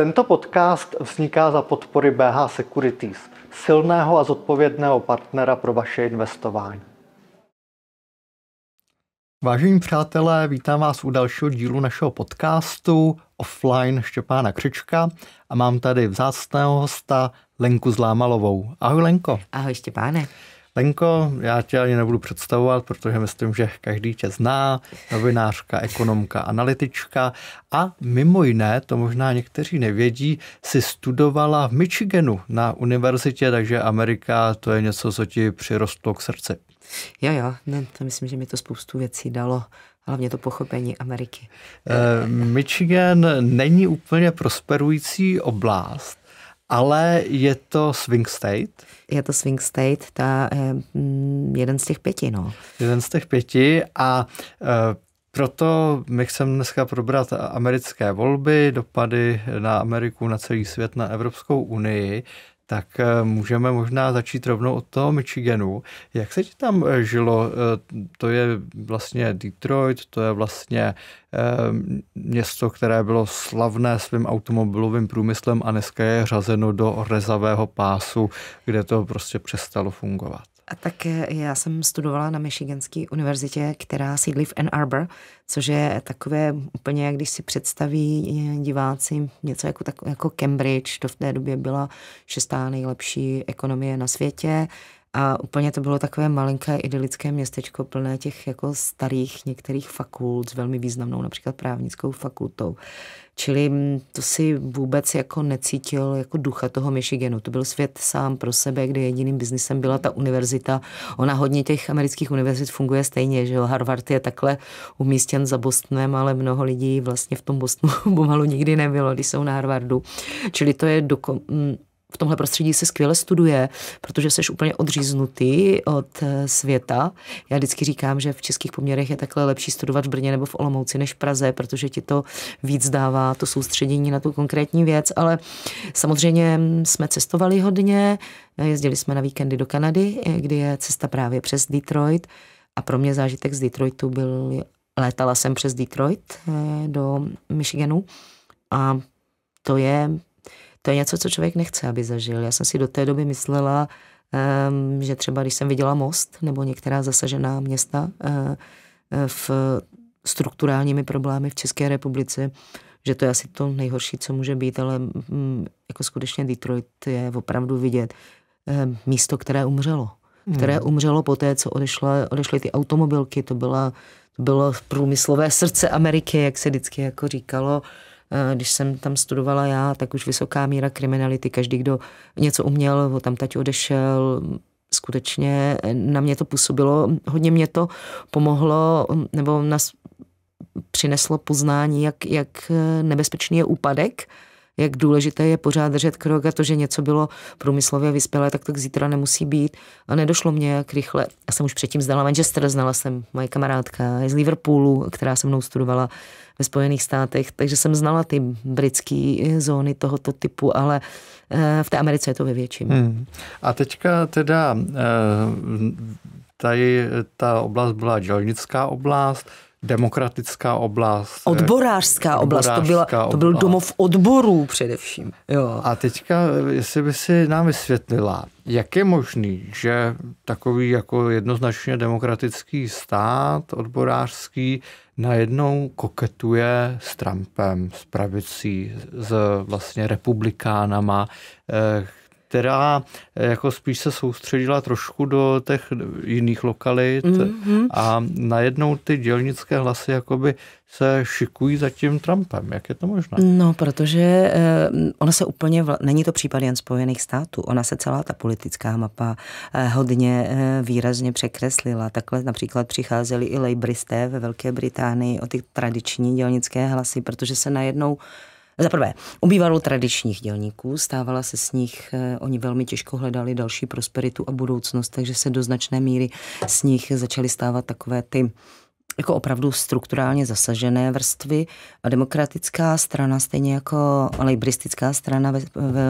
Tento podcast vzniká za podpory BH Securities, silného a zodpovědného partnera pro vaše investování. Vážení přátelé, vítám vás u dalšího dílu našeho podcastu offline Štěpána Křička a mám tady vzácného hosta Lenku Zlámalovou. Ahoj Lenko. Ahoj Štěpáne. Lenko, já tě ani nebudu představovat, protože myslím, že každý tě zná, novinářka, ekonomka, analytička a mimo jiné, to možná někteří nevědí, si studovala v Michiganu na univerzitě, takže Amerika to je něco, co ti přirostlo k srdci. Jo, jo, no, to myslím, že mi to spoustu věcí dalo hlavně to pochopení Ameriky. Eh, Michigan není úplně prosperující oblast, ale je to Swing State? Je to Swing State, ta, eh, mm, jeden z těch pěti. No. Jeden z těch pěti a eh, proto my chceme dneska probrat americké volby, dopady na Ameriku, na celý svět, na Evropskou unii tak eh, můžeme možná začít rovnou od toho Michiganu. Jak se ti tam eh, žilo? Eh, to je vlastně Detroit, to je vlastně město, které bylo slavné svým automobilovým průmyslem a dneska je řazeno do rezavého pásu, kde to prostě přestalo fungovat. Tak já jsem studovala na Michiganské univerzitě, která sídlí v Ann Arbor, což je takové úplně, jak když si představí eh, diváci něco jako, tak, jako Cambridge, to v té době byla šestá nejlepší ekonomie na světě. A úplně to bylo takové malinké idylické městečko plné těch jako starých některých fakult s velmi významnou například právnickou fakultou. Čili mm, to si vůbec jako necítil jako ducha toho Michiganu. To byl svět sám pro sebe, kde jediným biznisem byla ta univerzita. Ona hodně těch amerických univerzit funguje stejně, že jo? Harvard je takhle umístěn za Bostonem, ale mnoho lidí vlastně v tom Bostonu pomalu nikdy nebylo, když jsou na Harvardu. Čili to je doko- mm, v tomhle prostředí se skvěle studuje, protože jsi úplně odříznutý od eh, světa. Já vždycky říkám, že v českých poměrech je takhle lepší studovat v Brně nebo v Olomouci než v Praze, protože ti to víc dává to soustředění na tu konkrétní věc, ale samozřejmě jsme cestovali hodně, jezdili jsme na víkendy do Kanady, eh, kdy je cesta právě přes Detroit a pro mě zážitek z Detroitu byl, létala jsem přes Detroit eh, do Michiganu a to je to je něco, co člověk nechce, aby zažil. Já jsem si do té doby myslela, ehm, že třeba když jsem viděla most nebo některá zasažená města eh, v strukturálními problémy v České republice, že to je asi to nejhorší, co může být, ale mm, jako skutečně Detroit je opravdu vidět ehm, místo, které umřelo. Hmm. Které umřelo po té, co odešla, odešly ty automobilky. To, byla, to bylo průmyslové srdce Ameriky, jak se vždycky jako říkalo. Eh, když jsem tam studovala já, tak už vysoká míra kriminality. Každý, kdo něco uměl, ho tam tať odešel, skutečně eh, na mě to působilo, hodně mě to pomohlo, hm, nebo nás přineslo poznání, jak, jak eh, nebezpečný je úpadek, jak důležité je pořád držet krok a to, že něco bylo průmyslově vyspělé, tak to zítra nemusí být. A nedošlo mě jak rychle. Já jsem už předtím znala Manchester, znala jsem moje kamarádka z Liverpoolu, která se mnou studovala ve Spojených státech, takže jsem znala ty britské zóny tohoto typu, ale eh, v té Americe je to ve větším. Hmm. A teďka teda eh, tady ta oblast byla dělnická oblast, demokratická oblast. Eh, odborářská, oblast, to, byla, to byl oblast. domov odborů především. Jo. A teďka, jestli by si nám vysvětlila, jak je možný, že takový jako jednoznačně demokratický stát, odborářský, najednou koketuje s Trumpem, s pravicí, s vlastně republikánama, eh, která eh, jako spíš se soustředila trošku do těch jiných lokalit mm-hmm. a najednou ty dělnické hlasy jakoby se šikují za tím Trumpem. Jak je to možné? No, protože eh, ona se úplně, není to případ jen Spojených států, ona se celá ta politická mapa eh, hodně výrazně překreslila. Takhle například přicházeli i lejbristé ve Velké Británii o ty tradiční dělnické hlasy, protože se najednou za prvé, ubývalo tradičních dělníků, stávala se s nich, eh, oni velmi těžko hledali další prosperitu a budoucnost, takže se do značné míry s nich začaly stávat takové ty jako opravdu strukturálně zasažené vrstvy a demokratická strana, stejně jako lejbristická strana ve,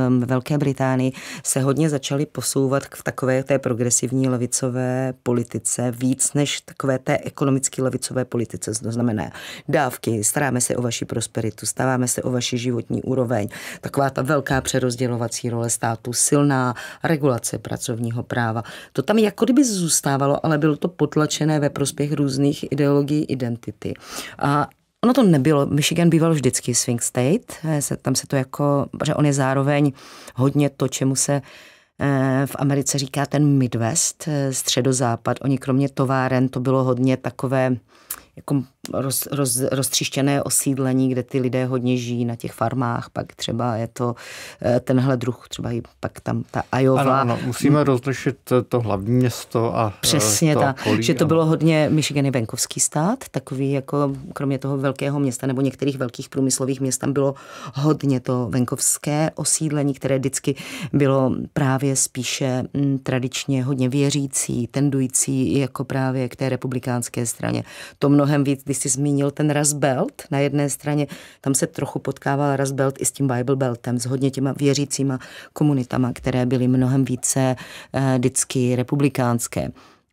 ve Velké Británii, se hodně začaly posouvat k takové té progresivní levicové politice víc než takové té ekonomicky levicové politice. To znamená dávky, staráme se o vaši prosperitu, staráme se o vaši životní úroveň, taková ta velká přerozdělovací role státu, silná regulace pracovního práva. To tam jako kdyby zůstávalo, ale bylo to potlačené ve prospěch různých ideologií ideologii identity. A Ono to nebylo. Michigan býval vždycky swing state. Eh, tam se to jako, že on je zároveň hodně to, čemu se eh, v Americe říká ten Midwest, eh, středozápad. Oni kromě továren to bylo hodně takové jako roz, roz, roztřištěné osídlení, kde ty lidé hodně žijí na těch farmách, pak třeba je to eh, tenhle druh, třeba i pak tam ta Ajova. Ano, ano musíme rozlišit eh, to hlavní město a eh, Přesně to ta, okolí, že to ano. bylo hodně Michigan je venkovský stát, takový jako kromě toho velkého města nebo některých velkých průmyslových měst tam bylo hodně to venkovské osídlení, které vždycky bylo právě spíše mm, tradičně hodně věřící, tendující jako právě k té republikánské straně. To mnohem víc, když jsi zmínil ten Rust Belt. Na jedné straně tam se trochu potkával Rust Belt i s tím Bible Beltem, s hodně těma věřícíma komunitama, které byly mnohem více eh, vždycky republikánské.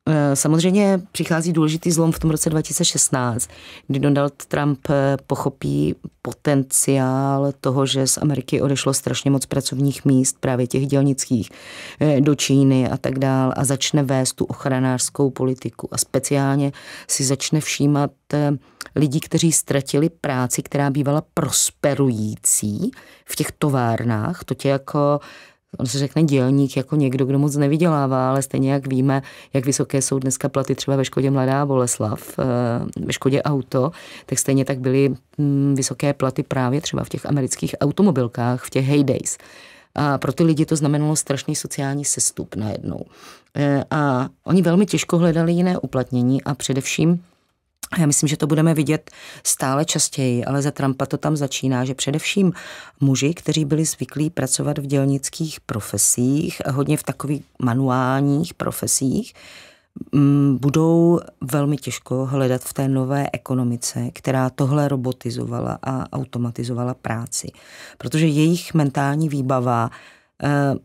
Eh, samozřejmě přichází důležitý zlom v tom roce 2016, kdy Donald Trump eh, pochopí potenciál toho, že z Ameriky odešlo strašně moc pracovních míst, právě těch dělnických, eh, do Číny a tak dál a začne vést tu ochranářskou politiku a speciálně si začne všímat lidí, kteří ztratili práci, která bývala prosperující v těch továrnách. To tě jako On se řekne dělník jako někdo, kdo moc nevydělává, ale stejně jak víme, jak vysoké jsou dneska platy třeba ve Škodě Mladá Boleslav, eh, ve Škodě Auto, tak stejně tak byly mm, vysoké platy právě třeba v těch amerických automobilkách, v těch heydays. A pro ty lidi to znamenalo strašný sociální sestup najednou. Eh, a oni velmi těžko hledali jiné uplatnění a především já myslím, že to budeme vidět stále častěji, ale za Trumpa to tam začíná, že především muži, kteří byli zvyklí pracovat v dělnických profesích, hodně v takových manuálních profesích, mm, budou velmi těžko hledat v té nové ekonomice, která tohle robotizovala a automatizovala práci. Protože jejich mentální výbava eh,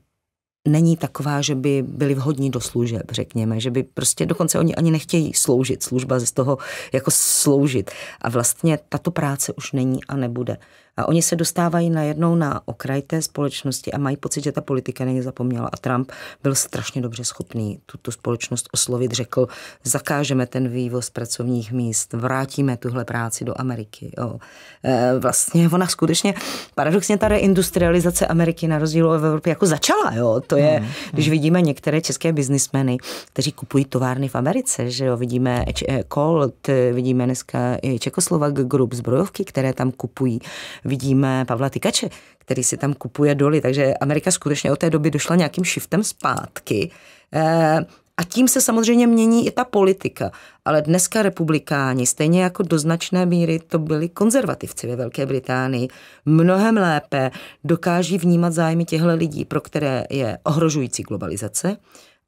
není taková, že by byli vhodní do služeb, řekněme, že by prostě dokonce oni ani nechtějí sloužit, služba z toho jako sloužit. A vlastně tato práce už není a nebude. A oni se dostávají najednou na okraj té společnosti a mají pocit, že ta politika není zapomněla. A Trump byl strašně dobře schopný tuto společnost oslovit. Řekl, zakážeme ten vývoz pracovních míst, vrátíme tuhle práci do Ameriky. Jo. E, vlastně ona skutečně, paradoxně ta reindustrializace Ameriky na rozdíl od Evropy jako začala. Jo. To je, mm, mm. když vidíme některé české biznismeny, kteří kupují továrny v Americe, že jo, vidíme e Colt, vidíme dneska i Čekoslovak Group zbrojovky, které tam kupují vidíme Pavla Tykače, který si tam kupuje doly, takže Amerika skutečně od té doby došla nějakým shiftem zpátky. Eh, a tím se samozřejmě mění i ta politika. Ale dneska republikáni, stejně jako do značné míry to byli konzervativci ve Velké Británii, mnohem lépe dokáží vnímat zájmy těchto lidí, pro které je ohrožující globalizace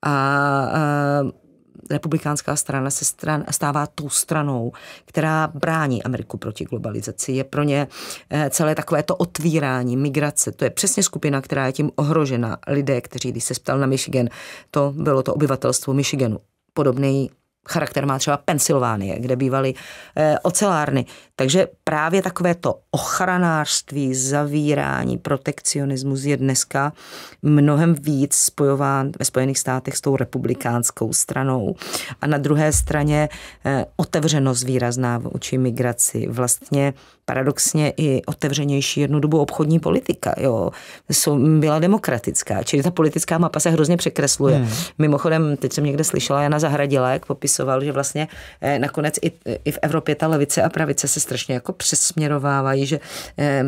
a, a eh, republikánská strana se stran, stává tou stranou, která brání Ameriku proti globalizaci. Je pro ně eh, celé takové to otvírání, migrace. To je přesně skupina, která je tím ohrožena. Lidé, kteří, když se ptal na Michigan, to bylo to obyvatelstvo Michiganu. Podobný charakter má třeba Pensylvánie, kde bývaly e, ocelárny. Takže právě takové to ochranářství, zavírání, protekcionismus je dneska mnohem víc spojován ve Spojených státech s tou republikánskou stranou. A na druhé straně e, otevřenost výrazná vůči migraci. Vlastně paradoxně i otevřenější jednu dobu obchodní politika. Jo. Byla demokratická, čili ta politická mapa se hrozně překresluje. Hmm. Mimochodem, teď jsem někde slyšela, Jana jak popisoval, že vlastně eh, nakonec i, i v Evropě ta levice a pravice se strašně jako přesměrovávají, že eh,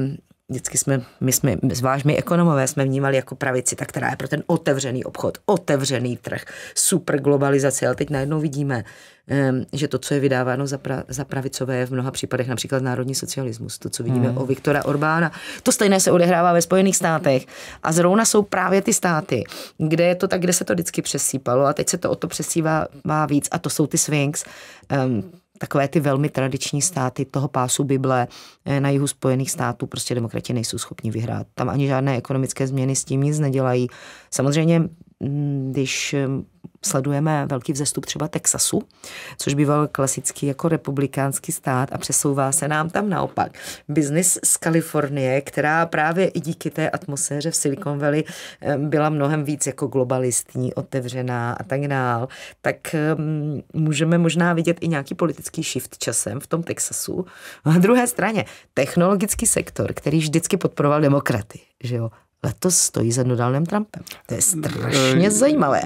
vždycky jsme, my jsme, zvlášť my ekonomové, jsme vnímali jako pravici, tak která je pro ten otevřený obchod, otevřený trh, super globalizace, ale teď najednou vidíme, že to, co je vydáváno za, pra, za pravicové, je v mnoha případech například národní socialismus. To, co vidíme hmm. o Viktora Orbána, to stejné se odehrává ve Spojených státech. A zrovna jsou právě ty státy, kde je to tak, kde se to vždycky přesýpalo a teď se to o to přesývá má víc a to jsou ty swings. Um, takové ty velmi tradiční státy toho pásu Bible eh, na jihu Spojených států prostě demokrati nejsou schopni vyhrát. Tam ani žádné ekonomické změny s tím nic nedělají. Samozřejmě, mm, když sledujeme velký vzestup třeba Texasu, což býval klasický jako republikánský stát a přesouvá se nám tam naopak. Biznis z Kalifornie, která právě i díky té atmosféře v Silicon Valley eh, byla mnohem víc jako globalistní, otevřená a tak dál, tak eh, můžeme možná vidět i nějaký politický shift časem v tom Texasu. Na druhé straně, technologický sektor, který vždycky podporoval demokraty, že jo, letos stojí za Donaldem Trumpem. To je eh, strašně eh, zajímavé.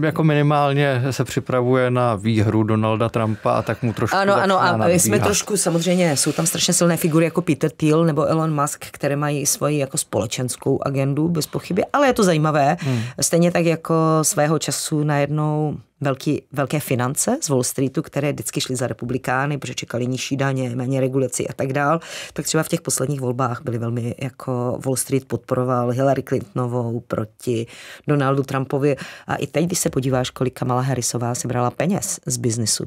Jako minimálně se připravuje na výhru Donalda Trumpa a tak mu trošku Ano, ano, a nabíhat. jsme trošku, samozřejmě, jsou tam strašně silné figury jako Peter Thiel nebo Elon Musk, které mají svoji jako společenskou agendu, bez pochyby, ale je to zajímavé. Hmm. Stejně tak jako svého času najednou velký, velké finance z Wall Streetu, které vždycky šly za republikány, protože čekali nižší daně, méně regulací a tak dál, tak třeba v těch posledních volbách byly velmi, jako Wall Street podporoval Hillary Clintonovou proti Donaldu Trumpovi a i teď, když se podíváš, kolik Kamala Harrisová sebrala peněz z biznisu,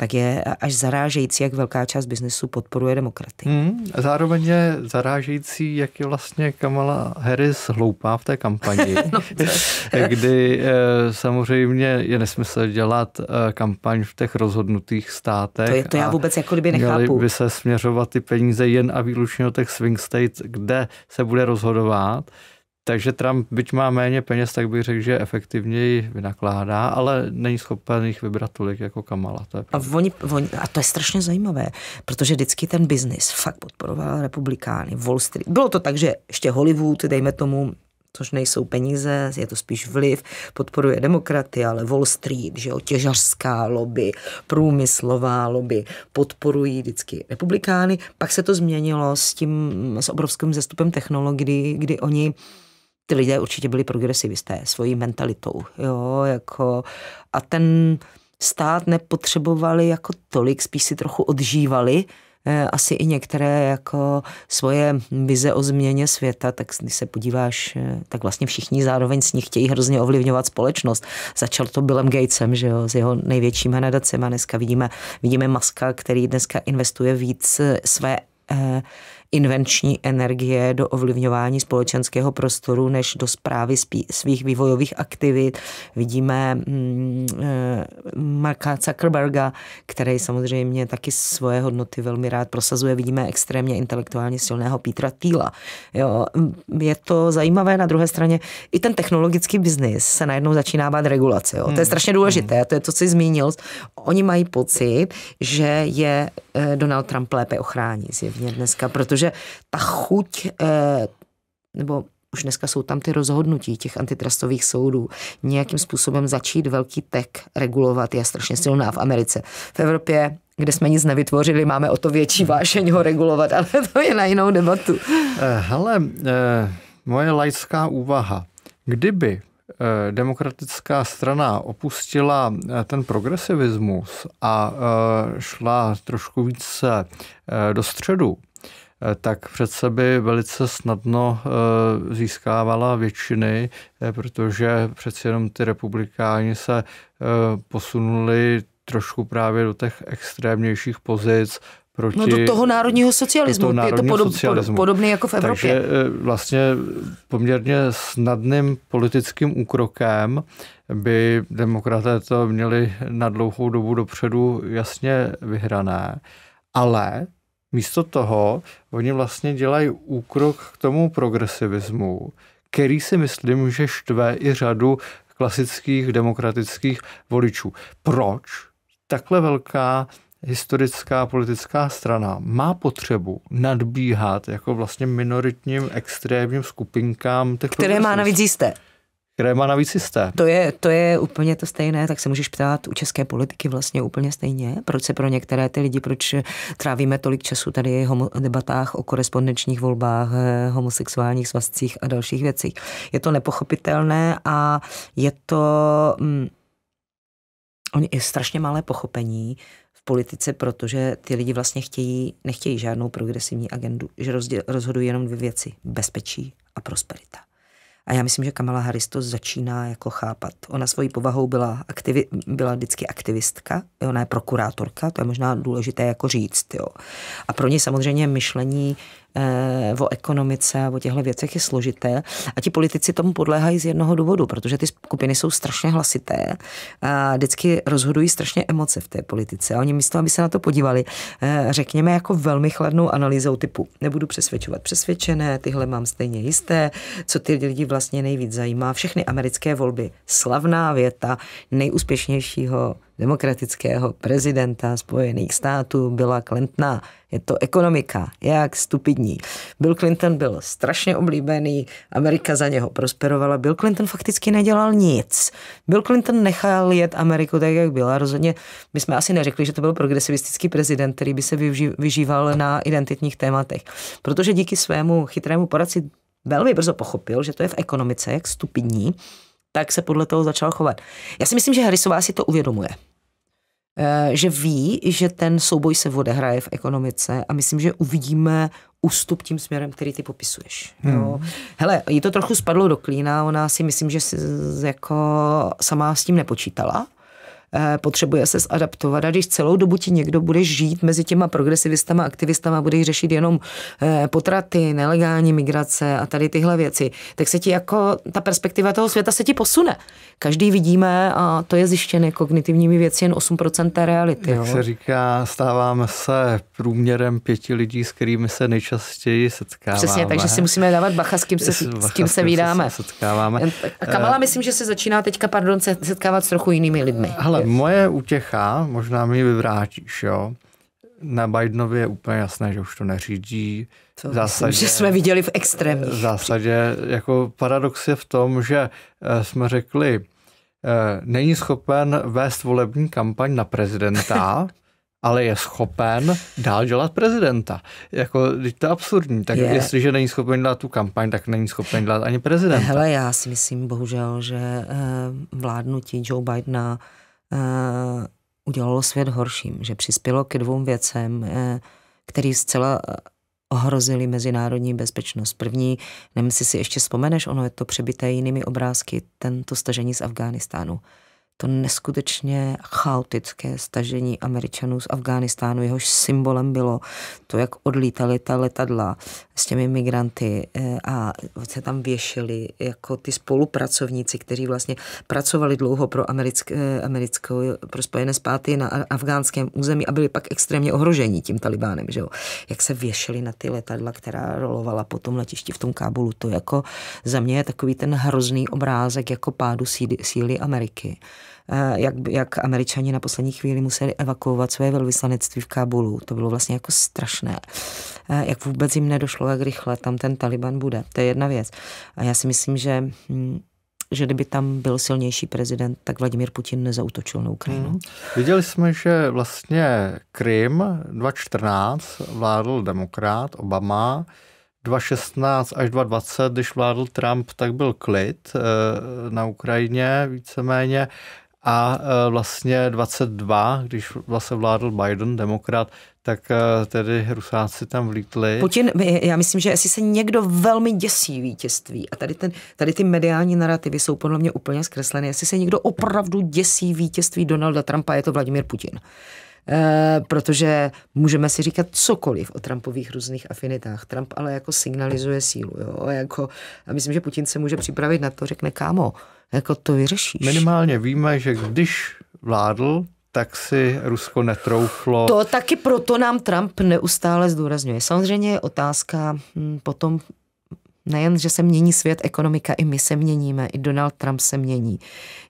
tak je až zarážející, jak velká část biznesu podporuje demokraty. Hmm, zároveň je zarážející, jak je vlastně Kamala Harris hloupá v té kampani, no, kdy eh, samozřejmě je nesmysl dělat eh, kampaň v těch rozhodnutých státech. To, je, to já vůbec jako kdyby nechápu. Měli by se směřovat ty peníze jen a výlučně do těch swing states, kde se bude rozhodovat takže Trump, byť má méně peněz, tak bych řekl, že efektivněji vynakládá, ale není schopen jich vybrat tolik jako Kamala. To je a, oni, oni, a to je strašně zajímavé, protože vždycky ten biznis fakt podporoval republikány, Wall Street. Bylo to tak, že ještě Hollywood, dejme tomu, což nejsou peníze, je to spíš vliv, podporuje demokraty, ale Wall Street, že jo, těžařská lobby, průmyslová lobby, podporují vždycky republikány. Pak se to změnilo s tím, s obrovským zestupem technologií, kdy, kdy oni ty lidé určitě byli progresivisté svojí mentalitou. Jo, jako, a ten stát nepotřebovali jako tolik, spíš si trochu odžívali eh, asi i některé jako svoje vize o změně světa, tak když se podíváš, eh, tak vlastně všichni zároveň s ní chtějí hrozně ovlivňovat společnost. Začal to Billem Gatesem, že jo, s jeho největšími nadacemi. Dneska vidíme, vidíme Maska, který dneska investuje víc eh, své eh, invenční energie do ovlivňování společenského prostoru než do zprávy svých vývojových aktivit. Vidíme mm, eh, Marka Zuckerberga, který samozřejmě taky svoje hodnoty velmi rád prosazuje. Vidíme extrémně intelektuálně silného Petra Týla. Jo, mm, je to zajímavé na druhé straně. I ten technologický biznis se najednou začíná bát regulace. Jo. To je hmm. strašně důležité. Hmm. To je to, co jsi zmínil. Oni mají pocit, že je eh, Donald Trump lépe ochrání zjevně dneska, protože protože ta chuť eh, nebo už dneska jsou tam ty rozhodnutí těch antitrustových soudů, nějakým způsobem začít velký tek regulovat je strašně silná v Americe. V Evropě kde jsme nic nevytvořili, máme o to větší vášeň ho regulovat, ale to je na jinou debatu. Eh, hele, eh, moje laická úvaha. Kdyby demokratická strana opustila ten progresivismus a šla trošku více do středu, Eh, tak před sebe velice snadno eh, získávala většiny, eh, protože přeci jenom ty republikáni se posunuli trošku právě do těch extrémnějších pozic, proti... No do toho národního socialismu. Do toho národního je to podob, socialismu. podobný jako v Evropě. Takže vlastně poměrně snadným politickým úkrokem by demokraté to měli na dlouhou dobu dopředu jasně vyhrané. Ale Místo toho oni vlastně dělají úkrok k tomu progresivismu, který si myslím, že štve i řadu klasických demokratických voličů. Proč takhle velká historická politická strana má potřebu nadbíhat jako vlastně minoritním extrémním skupinkám těch Které má navíc jisté které má navíc jisté. To je, to je úplně to stejné, tak se můžeš ptát u české politiky vlastně úplně stejně. Proč se pro některé ty lidi, proč trávíme tolik času tady homo, debatách o korespondenčních volbách, eh, homosexuálních svazcích a dalších věcích. Je to nepochopitelné a je to... Mm, Oni je strašně malé pochopení v politice, protože ty lidi vlastně chtějí, nechtějí žádnou progresivní agendu, že rozděl, rozhodují jenom dvě věci. Bezpečí a prosperita. A já myslím, že Kamala Harris to začíná jako chápat. Ona svojí povahou byla, aktivi- byla vždycky aktivistka, ona je prokurátorka, to je možná důležité jako říct. Jo. A pro ně samozřejmě myšlení Eh, o ekonomice a o těchto věcech je složité. A ti politici tomu podléhají z jednoho důvodu, protože ty skupiny jsou strašně hlasité a vždycky rozhodují strašně emoce v té politice. A oni místo, aby se na to podívali, eh, řekněme jako velmi chladnou analýzou typu nebudu přesvědčovat přesvědčené, tyhle mám stejně jisté, co ty lidi vlastně nejvíc zajímá. Všechny americké volby, slavná věta nejúspěšnějšího demokratického prezidenta Spojených států byla Clintona. Je to ekonomika, jak stupidní. Bill Clinton byl strašně oblíbený, Amerika za něho prosperovala. Bill Clinton fakticky nedělal nic. Bill Clinton nechal jet Ameriku tak, jak byla. Rozhodně my jsme asi neřekli, že to byl progresivistický prezident, který by se vyžíval na identitních tématech. Protože díky svému chytrému poradci velmi brzo pochopil, že to je v ekonomice, jak stupidní, tak se podle toho začal chovat. Já si myslím, že Harrisová si to uvědomuje. Eh, že ví, že ten souboj se odehraje v ekonomice a myslím, že uvidíme ústup tím směrem, který ty popisuješ. Hmm. Jo. Hele, jí to trochu spadlo do klína, ona si myslím, že si, jako sama s tím nepočítala, Eh, potřebuje se zadaptovat. A když celou dobu ti někdo bude žít mezi těma progresivistama, aktivistama, bude řešit jenom eh, potraty, nelegální migrace a tady tyhle věci, tak se ti jako ta perspektiva toho světa se ti posune. Každý vidíme a to je zjištěné jako kognitivními věci jen 8% té reality. Jak jo? se říká, stáváme se průměrem pěti lidí, s kterými se nejčastěji setkáváme. Přesně, takže si musíme dávat bacha, s kým se, bacha, s kým se vydáme. Se setkáváme. A Kamala, eh, myslím, že se začíná teďka, pardon, setkávat s trochu jinými lidmi. Hele, moje útěcha, možná mi vyvrátíš, jo. Na Bidenovi je úplně jasné, že už to neřídí. To zásadě, myslím, že jsme viděli v extrémní. V zásadě jako paradox je v tom, že eh, jsme řekli, eh, není schopen vést volební kampaň na prezidenta, ale je schopen dál dělat prezidenta. Jako, to je absurdní. Tak je. jestliže není schopen dělat tu kampaň, tak není schopen dělat ani prezidenta. Hele, já si myslím bohužel, že eh, vládnutí Joe Bidena Eh, udělalo svět horším, že přispělo ke dvou věcem, eh, které zcela eh, ohrozili mezinárodní bezpečnost. První, nevím, si si ještě vzpomeneš, ono je to přebité jinými obrázky, tento stažení z Afghánistánu to neskutečně chaotické stažení Američanů z Afghánistánu, jehož symbolem bylo to, jak odlítali ta letadla s těmi migranty eh, a se tam věšili jako ty spolupracovníci, kteří vlastně pracovali dlouho pro americké, eh, americkou, pro Spojené státy na afgánském území a byli pak extrémně ohroženi tím Talibánem, že jo? Jak se věšili na ty letadla, která rolovala po tom letišti v tom Kábulu, to jako za mě je takový ten hrozný obrázek jako pádu síly Ameriky jak, jak američani na poslední chvíli museli evakuovat svoje velvyslanectví v Kábulu. To bylo vlastně jako strašné. Jak vůbec jim nedošlo, jak rychle tam ten Taliban bude. To je jedna věc. A já si myslím, že hm, že kdyby tam byl silnější prezident, tak Vladimír Putin nezautočil na Ukrajinu. Hmm. Viděli jsme, že vlastně Krym 2014 vládl demokrat Obama, 2016 až 2020, když vládl Trump, tak byl klid eh, na Ukrajině víceméně. A e, vlastně 22, když vlastně vládl Biden, demokrat, tak e, tedy rusáci tam vlítli. Putin, já myslím, že asi se někdo velmi děsí vítězství, a tady, ten, tady ty mediální narrativy jsou podle mě úplně zkresleny, jestli se někdo opravdu děsí vítězství Donalda Trumpa, je to Vladimir Putin. Eh, protože můžeme si říkat cokoliv o Trumpových různých afinitách. Trump ale jako signalizuje sílu. Jo? Jako, a myslím, že Putin se může připravit na to, řekne kámo, jako to vyřešíš. Minimálně víme, že když vládl, tak si Rusko netrouflo. To taky proto nám Trump neustále zdůrazňuje. Samozřejmě je otázka hm, potom, Nejen, že se mění svět, ekonomika, i my se měníme, i Donald Trump se mění.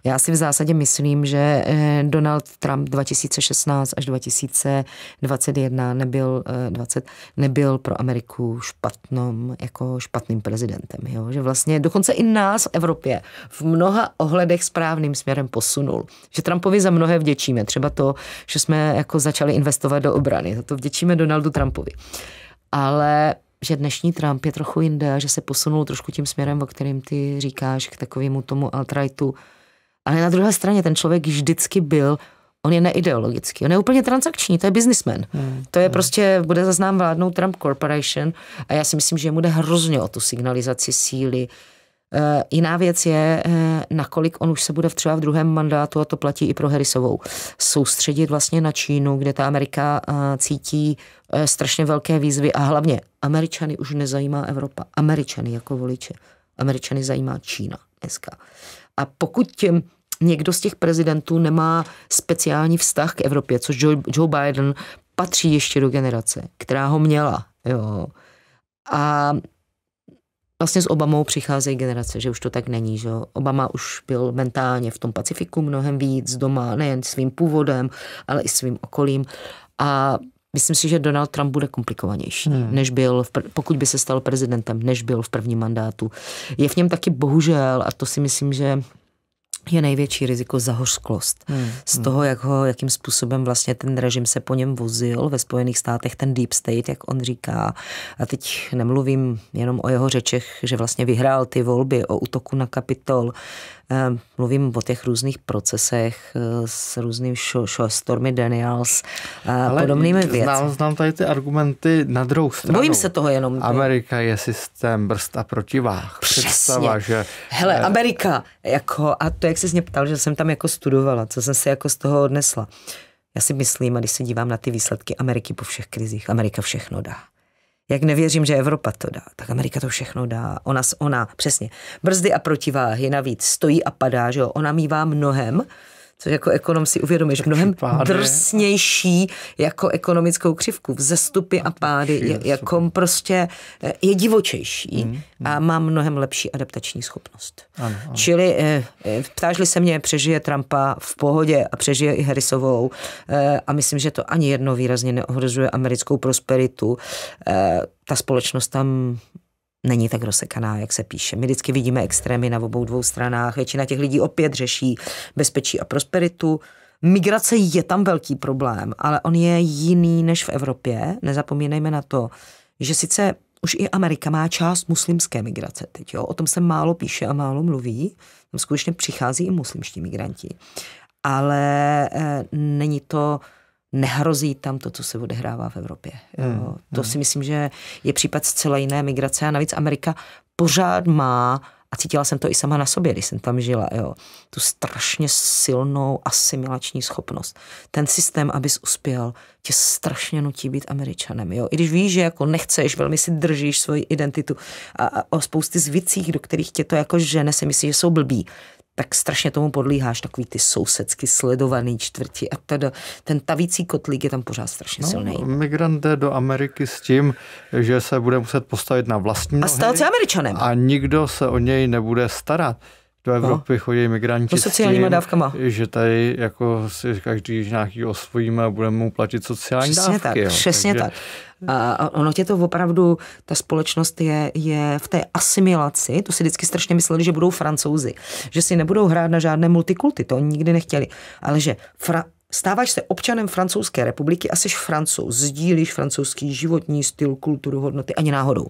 Já si v zásadě myslím, že eh, Donald Trump 2016 až 2021 nebyl, 20, eh, nebyl pro Ameriku špatnom, jako špatným prezidentem. Jo? Že vlastně dokonce i nás v Evropě v mnoha ohledech správným směrem posunul. Že Trumpovi za mnohé vděčíme. Třeba to, že jsme jako začali investovat do obrany. Za to vděčíme Donaldu Trumpovi. Ale že dnešní Trump je trochu jinde a že se posunul trošku tím směrem, o kterým ty říkáš, k takovému tomu altrightu. Ale na druhé straně ten člověk vždycky byl, on je neideologický, on je úplně transakční, to je businessman. Hmm, to je hmm. prostě, bude zaznám vládnou Trump Corporation a já si myslím, že mu jde hrozně o tu signalizaci síly, Eh, jiná věc je, eh, nakolik on už se bude třeba v druhém mandátu, a to platí i pro Harrisovou, soustředit vlastně na Čínu, kde ta Amerika eh, cítí strašně velké výzvy a hlavně Američany už nezajímá Evropa. Američany jako voliče. Američany zajímá Čína dneska. A pokud těm někdo z těch prezidentů nemá speciální vztah k Evropě, což Joe Biden patří ještě do generace, která ho měla. Jo. A Vlastně s Obamou přicházejí generace, že už to tak není. Že? Obama už byl mentálně v tom Pacifiku mnohem víc doma, nejen svým původem, ale i svým okolím. A myslím si, že Donald Trump bude komplikovanější, hmm. než byl, v, pokud by se stal prezidentem, než byl v prvním mandátu. Je v něm taky bohužel, a to si myslím, že je největší riziko zahořklost. Hmm. Z hmm. toho, jak ho, jakým způsobem vlastně ten režim se po něm vozil ve Spojených státech, ten deep state, jak on říká. A teď nemluvím jenom o jeho řečech, že vlastně vyhrál ty volby, o útoku na kapitol, Ehm, mluvím o těch různých procesech eh, s různým šo, šo, Stormy Daniels a eh, Ale podobnými věcmi. Znám, znám tady ty argumenty na druhou stranu. Bojím se toho jenom. Amerika je systém brzd a protiváh. Přesně. Představa, že... Hele, eh, Amerika, jako, a to, jak jsi mě ptal, že jsem tam jako studovala, co jsem si jako z toho odnesla. Já si myslím, a když se dívám na ty výsledky Ameriky po všech krizích, Amerika všechno dá jak nevěřím, že Evropa to dá, tak Amerika to všechno dá. Ona, ona přesně, brzdy a protiváhy navíc stojí a padá, že jo? ona mývá mnohem, což jako ekonom si uvědomíš, mnohem pády. drsnější jako ekonomickou křivku. Vzestupy a pády je, jako prostě eh, je divočejší hmm, a hmm. má mnohem lepší adaptační schopnost. Ano, ano. Čili eh, eh, ptážli se mě, přežije Trumpa v pohodě a přežije i Harrisovou a myslím, že to ani jedno výrazně neohrozuje americkou prosperitu ta společnost tam není tak rozsekaná, jak se píše. My vždycky vidíme extrémy na obou dvou stranách. Většina těch lidí opět řeší bezpečí a prosperitu. Migrace je tam velký problém, ale on je jiný než v Evropě. Nezapomínejme na to, že sice už i Amerika má část muslimské migrace teď. Jo? O tom se málo píše a málo mluví. Tam skutečně přichází i muslimští migranti. Ale e, není to nehrozí tam to, co se odehrává v Evropě. Hmm, jo. To hmm. si myslím, že je případ zcela jiné migrace a navíc Amerika pořád má a cítila jsem to i sama na sobě, když jsem tam žila, jo, tu strašně silnou asimilační schopnost. Ten systém, abys uspěl, tě strašně nutí být američanem. Jo. I když víš, že jako nechceš, velmi si držíš svoji identitu a, a o spousty zvicích, do kterých tě to jako žene, si myslí, že jsou blbí, tak strašně tomu podlíháš, takový ty sousedsky sledovaný čtvrti a teda ten tavící kotlík je tam pořád strašně no, silný. Migrant jde do Ameriky s tím, že se bude muset postavit na vlastní A stát se američanem. A nikdo se o něj nebude starat do no. Evropy no. chodí migranti. No s tím, dávkama. Že tady jako si každý nějaký osvojíme a budeme mu platit sociální přesně dávky. Tak, jo. Přesně Takže... tak. A ono tě to opravdu, ta společnost je, je v té asimilaci, to si vždycky strašně mysleli, že budou francouzi, že si nebudou hrát na žádné multikulty, to oni nikdy nechtěli, ale že fra- Stáváš se občanem Francouzské republiky a jsi francouz. Sdílíš francouzský životní styl, kulturu, hodnoty ani náhodou.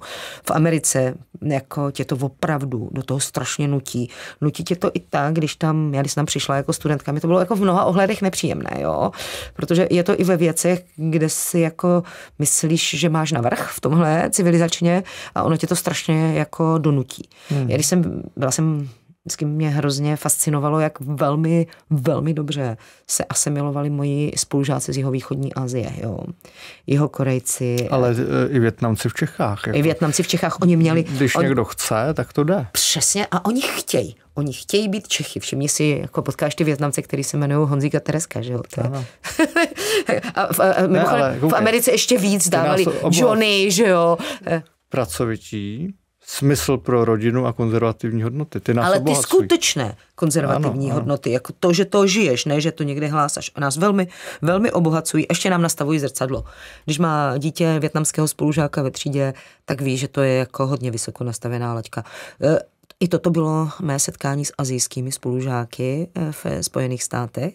V Americe jako tě to opravdu do toho strašně nutí. Nutí tě to i tak, když tam, já když jsem tam přišla jako studentka, mi to bylo jako v mnoha ohledech nepříjemné, jo. Protože je to i ve věcech, kde si jako myslíš, že máš navrh v tomhle civilizačně a ono tě to strašně jako donutí. Hmm. Já když jsem, byla jsem vždycky mě hrozně fascinovalo, jak velmi, velmi dobře se asimilovali moji spolužáci z jeho východní Asie, jo. Jeho Korejci. Eh, ale eh, i Větnamci v Čechách. Jako. I Větnamci v Čechách, oni měli... Když on, někdo chce, tak to jde. Přesně, a oni chtějí. Oni chtějí být Čechy. Všimni si, jako potkáš ty Větnamce, který se jmenují Honzík a Tereska, že jo? To je... a v, a, ne, ale, v Americe ještě víc dávali Johnny, že jo? Pracovití, smysl pro rodinu a konzervativní hodnoty. Ty nás Ale obohacují. ty skutečné konzervativní ano, ano. hodnoty, jako to, že to žiješ, ne, že to někde hlásáš, nás velmi, velmi obohacují. Ještě nám nastavují zrcadlo. Když má dítě větnamského spolužáka ve třídě, tak ví, že to je jako hodně vysoko nastavená laťka. E, I toto bylo mé setkání s azijskými spolužáky e, v Spojených státech,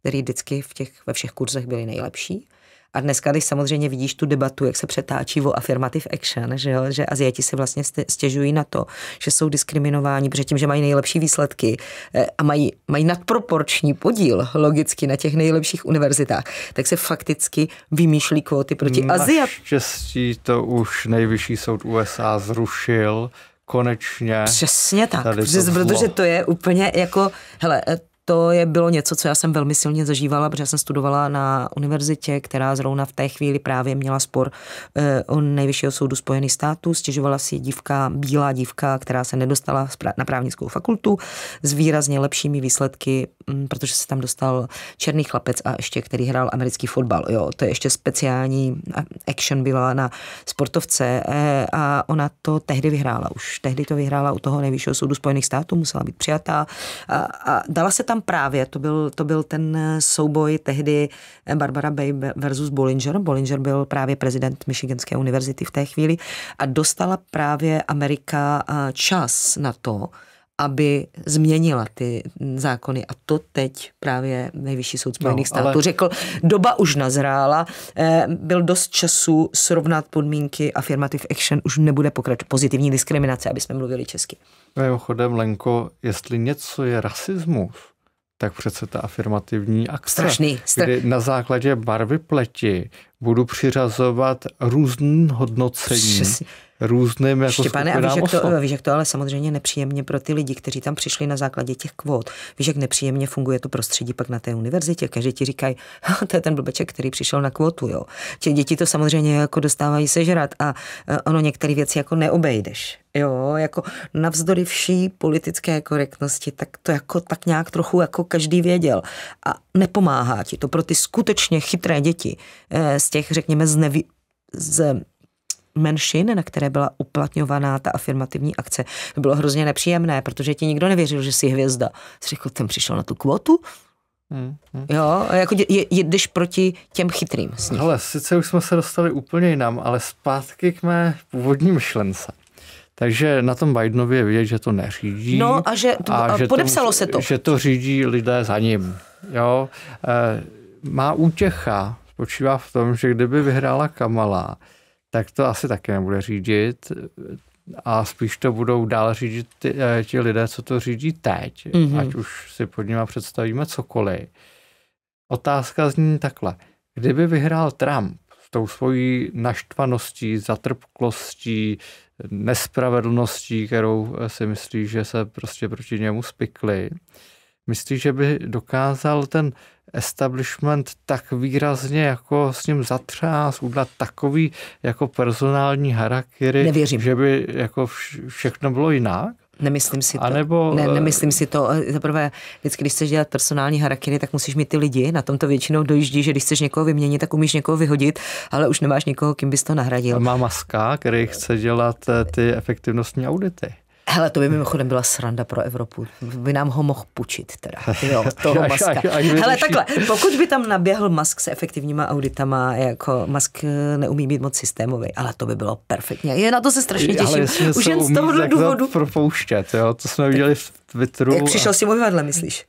který vždycky v těch, ve všech kurzech byli nejlepší. A dneska, když samozřejmě vidíš tu debatu, jak se přetáčí o affirmative action, že, jo? že Aziati si vlastně stěžují na to, že jsou diskriminováni, protože tím, že mají nejlepší výsledky eh, a mají, mají nadproporční podíl logicky na těch nejlepších univerzitách, tak se fakticky vymýšlí kvóty proti Aziatům. Naštěstí to už nejvyšší soud USA zrušil konečně. Přesně tak, protože to je úplně jako, hele, eh, to je bylo něco, co já jsem velmi silně zažívala, protože jsem studovala na univerzitě, která zrovna v té chvíli právě měla spor eh, o nejvyššího soudu Spojených států. Stěžovala si dívka, bílá dívka, která se nedostala na právnickou fakultu s výrazně lepšími výsledky, hm, protože se tam dostal černý chlapec a ještě, který hrál americký fotbal. Jo, to je ještě speciální action byla na sportovce eh, a ona to tehdy vyhrála. Už tehdy to vyhrála u toho nejvyššího soudu Spojených států, musela být přijatá a, a dala se tam tam právě, to byl, to byl ten eh, souboj tehdy eh, Barbara Bay versus Bollinger. Bollinger byl právě prezident Michiganské univerzity v té chvíli a dostala právě Amerika eh, čas na to, aby změnila ty zákony. A to teď právě Nejvyšší soud Spojených no, států ale... řekl, doba už nazrála, byl dost času srovnat podmínky, affirmative action už nebude pokračovat, pozitivní diskriminace, aby jsme mluvili česky. Mimochodem, Lenko, jestli něco je rasismus, tak přece ta afirmativní akce, Strašný, str- kdy na základě barvy pleti budu přiřazovat různý hodnocení. Přesný různým jako Štěpáne, a víš jak, to, víš, jak to ale samozřejmě nepříjemně pro ty lidi, kteří tam přišli na základě těch kvót. Víš, jak nepříjemně funguje to prostředí pak na té univerzitě. Každý ti říkají, to je ten blbeček, který přišel na kvótu. Jo. Tě děti to samozřejmě jako dostávají sežrat a e, ono některé věci jako neobejdeš. Jo, jako navzdory vší politické korektnosti, tak to jako tak nějak trochu jako každý věděl. A nepomáhá ti to pro ty skutečně chytré děti e, z těch, řekněme, nevy, z menšin, na které byla uplatňovaná ta afirmativní akce, to bylo hrozně nepříjemné, protože ti nikdo nevěřil, že jsi hvězda. Jsi řekl, ten přišel na tu kvotu, Hmm, hmm. Jo, jako je, jdeš proti těm chytrým s nich. Ale sice už jsme se dostali úplně jinam, ale zpátky k mé původní myšlence. Takže na tom Bidenovi je vidět, že to neřídí. No a že, to, a, a že podepsalo to, se to. Že to řídí lidé za ním. Jo, e, má útěcha spočívá v tom, že kdyby vyhrála Kamala, tak to asi taky nebude řídit a spíš to budou dál řídit ty, eh, ti lidé, co to řídí teď, mm-hmm. ať už si pod nima představíme cokoliv. Otázka zní takhle. Kdyby vyhrál Trump s tou svojí naštvaností, zatrpklostí, nespravedlností, kterou eh, si myslí, že se prostě proti němu spikli, Myslíš, že by dokázal ten establishment tak výrazně jako s ním zatřás, udělat takový jako personální harakiri, Nevěřím. že by jako všechno bylo jinak? Nemyslím si to. A nebo... Ne, eh, nemyslím si to. Za prvé, vždycky, když chceš dělat personální harakiny, tak musíš mít ty lidi. Na tom to většinou dojíždí, že když chceš někoho vyměnit, tak umíš někoho vyhodit, ale už nemáš někoho, kým bys to nahradil. A má maska, který chce dělat eh, ty efektivnostní audity. Hele, to by mimochodem byla sranda pro Evropu. By nám ho mohl pučit teda, jo, toho Maska. Až, až, až Hele, takhle, pokud by tam naběhl Musk, se efektivníma auditama, jako Musk eh, neumí být moc systémový, ale to by bylo perfektně. Je na to se strašně těším. Už jen z toho důvodu. propouštět, jo, to jsme viděli v Twitteru. Jak přišel a... si můj obyvadlem, myslíš?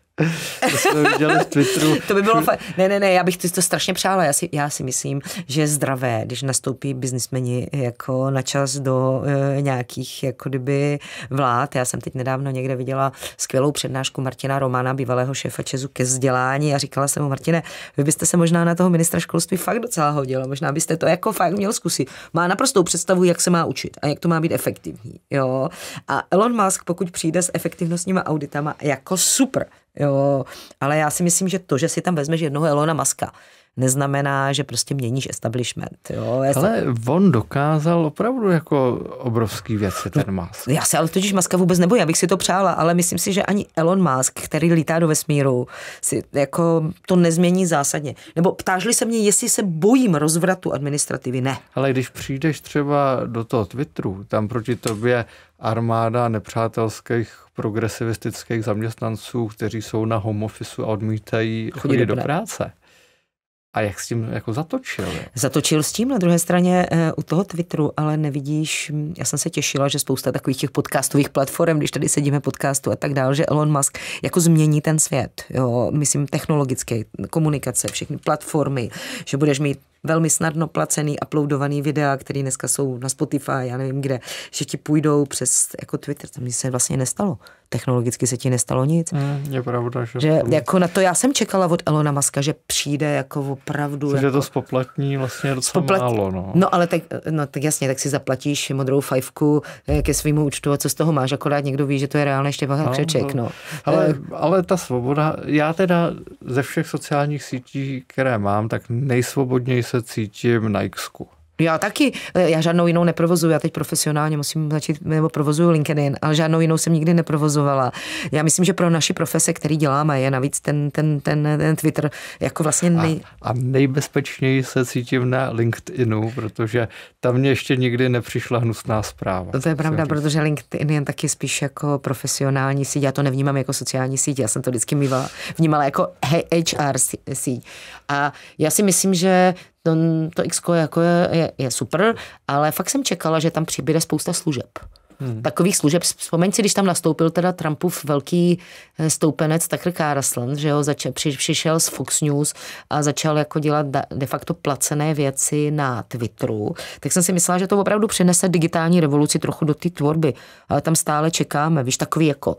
To jsme viděli v Twitteru. to by bylo fajn. Ne, ne, ne, já bych to strašně přála. Já si, já si myslím, že je zdravé, když nastoupí biznismeni jako na čas do e, nějakých jako kdyby vlád. Já jsem teď nedávno někde viděla skvělou přednášku Martina Romana, bývalého šéfa Česu ke vzdělání a říkala jsem mu, Martine, vy byste se možná na toho ministra školství fakt docela hodila. možná byste to jako fakt měl zkusit. Má naprostou představu, jak se má učit a jak to má být efektivní. Jo? A Elon Musk, pokud přijde s efektivnostníma auditama, jako super, Jo, ale já si myslím, že to, že si tam vezmeš jednoho Elona Maska, neznamená, že prostě měníš establishment. Jo? ale jsem... on dokázal opravdu jako obrovský věc, ten no, Musk. Já se ale totiž Maska vůbec nebojím, abych si to přála, ale myslím si, že ani Elon Musk, který lítá do vesmíru, si jako to nezmění zásadně. Nebo ptážli se mě, jestli se bojím rozvratu administrativy, ne. Ale když přijdeš třeba do toho Twitteru, tam proti tobě armáda nepřátelských progresivistických zaměstnanců, kteří jsou na home a odmítají chodit do, do práce. A jak s tím jako zatočil? Zatočil s tím na druhé straně e, u toho Twitteru, ale nevidíš, hm, já jsem se těšila, že spousta takových těch podcastových platform, když tady sedíme podcastu a tak dál, že Elon Musk jako změní ten svět, jo, myslím technologické, komunikace, všechny platformy, že budeš mít velmi snadno placený, uploadovaný videa, které dneska jsou na Spotify, já nevím kde, že ti půjdou přes jako Twitter, tam se vlastně nestalo. Technologicky se ti nestalo nic. Mm, je pravda, že, že jako na to já jsem čekala od Elona Maska, že přijde jako opravdu. Což jako... to spoplatní vlastně docela spoplat... málo. No. no. ale tak, no, tak jasně, tak si zaplatíš modrou fajfku eh, ke svýmu účtu a co z toho máš, akorát někdo ví, že to je reálně ještě no, to... No. Ale, eh. ale ta svoboda, já teda ze všech sociálních sítí, které mám, tak nejsvobodněji se cítím na x Já taky, eh, já žádnou jinou neprovozuju, já teď profesionálně musím začít, nebo provozuju LinkedIn, ale žádnou jinou jsem nikdy neprovozovala. Já myslím, že pro naši profese, který děláme, je navíc ten, ten, ten, ten Twitter jako vlastně nej... A, a nejbezpečněji se cítím na LinkedInu, protože tam mě ještě nikdy nepřišla hnusná zpráva. To je pravda, říct. protože LinkedIn je taky spíš jako profesionální síť, já to nevnímám jako sociální síť, já jsem to vždycky mývala, vnímala jako HR síť. A já si myslím, že to, to X jako je, je, je super, ale fakt jsem čekala, že tam přibude spousta služeb. Hmm. Takových služeb, vzpomeň si, když tam nastoupil teda Trumpův velký eh, stoupenec Tucker Carlson, že jo, začal, při, přišel z Fox News a začal jako dělat de facto placené věci na Twitteru, tak jsem si myslela, že to opravdu přinese digitální revoluci trochu do té tvorby, ale tam stále čekáme, víš, takový jako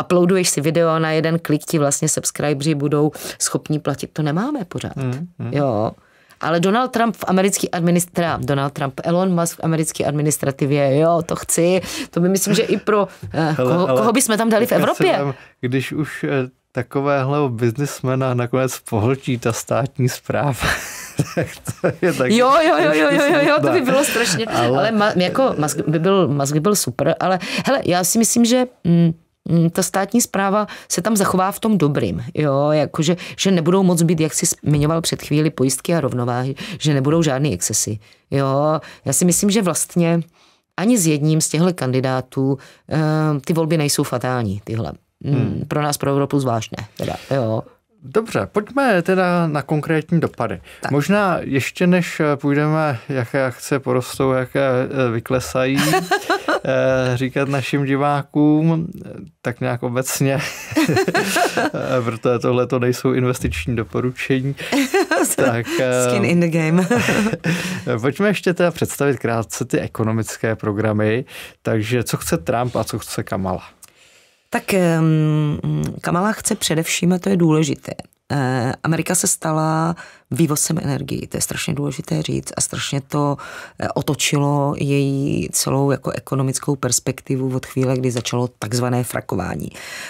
uploaduješ si video a na jeden klik ti vlastně subscriberi budou schopni platit, to nemáme pořád, hmm. Hmm. jo. Ale Donald Trump v americký administra, Donald Trump, Elon Musk v americké administrativě, jo, to chci. To by myslím, že i pro eh, koho, koho bychom tam dali v Evropě. Vám, když už eh, takovéhle biznismena nakonec pohltí ta státní zpráva. tak to je tak jo, jo, jo, jo, jo, jo, jo, to by bylo strašně. Ale, ale ma, jako Musk by, byl, Musk by byl super, ale hele, já si myslím, že... Hm, Mm, ta státní zpráva se tam zachová v tom dobrým, jo, jakože, že nebudou moc být, jak si zmiňoval před chvíli, pojistky a rovnováhy, že nebudou žádný excesy, jo. Já si myslím, že vlastně ani s jedním z těchto kandidátů eh, ty volby nejsou fatální, tyhle. Mm, hmm. Pro nás, pro Evropu zvláštně. Teda, jo. Dobře, pojďme teda na konkrétní dopady. Tak. Možná ještě než eh, půjdeme, jaké akce porostou, jaké eh, eh, vyklesají, říkat našim divákům, tak nějak obecně, protože tohle to nejsou investiční doporučení. tak, Skin in the game. pojďme ještě teda představit krátce ty ekonomické programy. Takže co chce Trump a co chce Kamala? Tak Kamala chce především, a to je důležité, Eh, Amerika se stala vývozcem energii. To je strašně důležité říct a strašně to eh, otočilo její celou jako ekonomickou perspektivu od chvíle, kdy začalo takzvané frakování.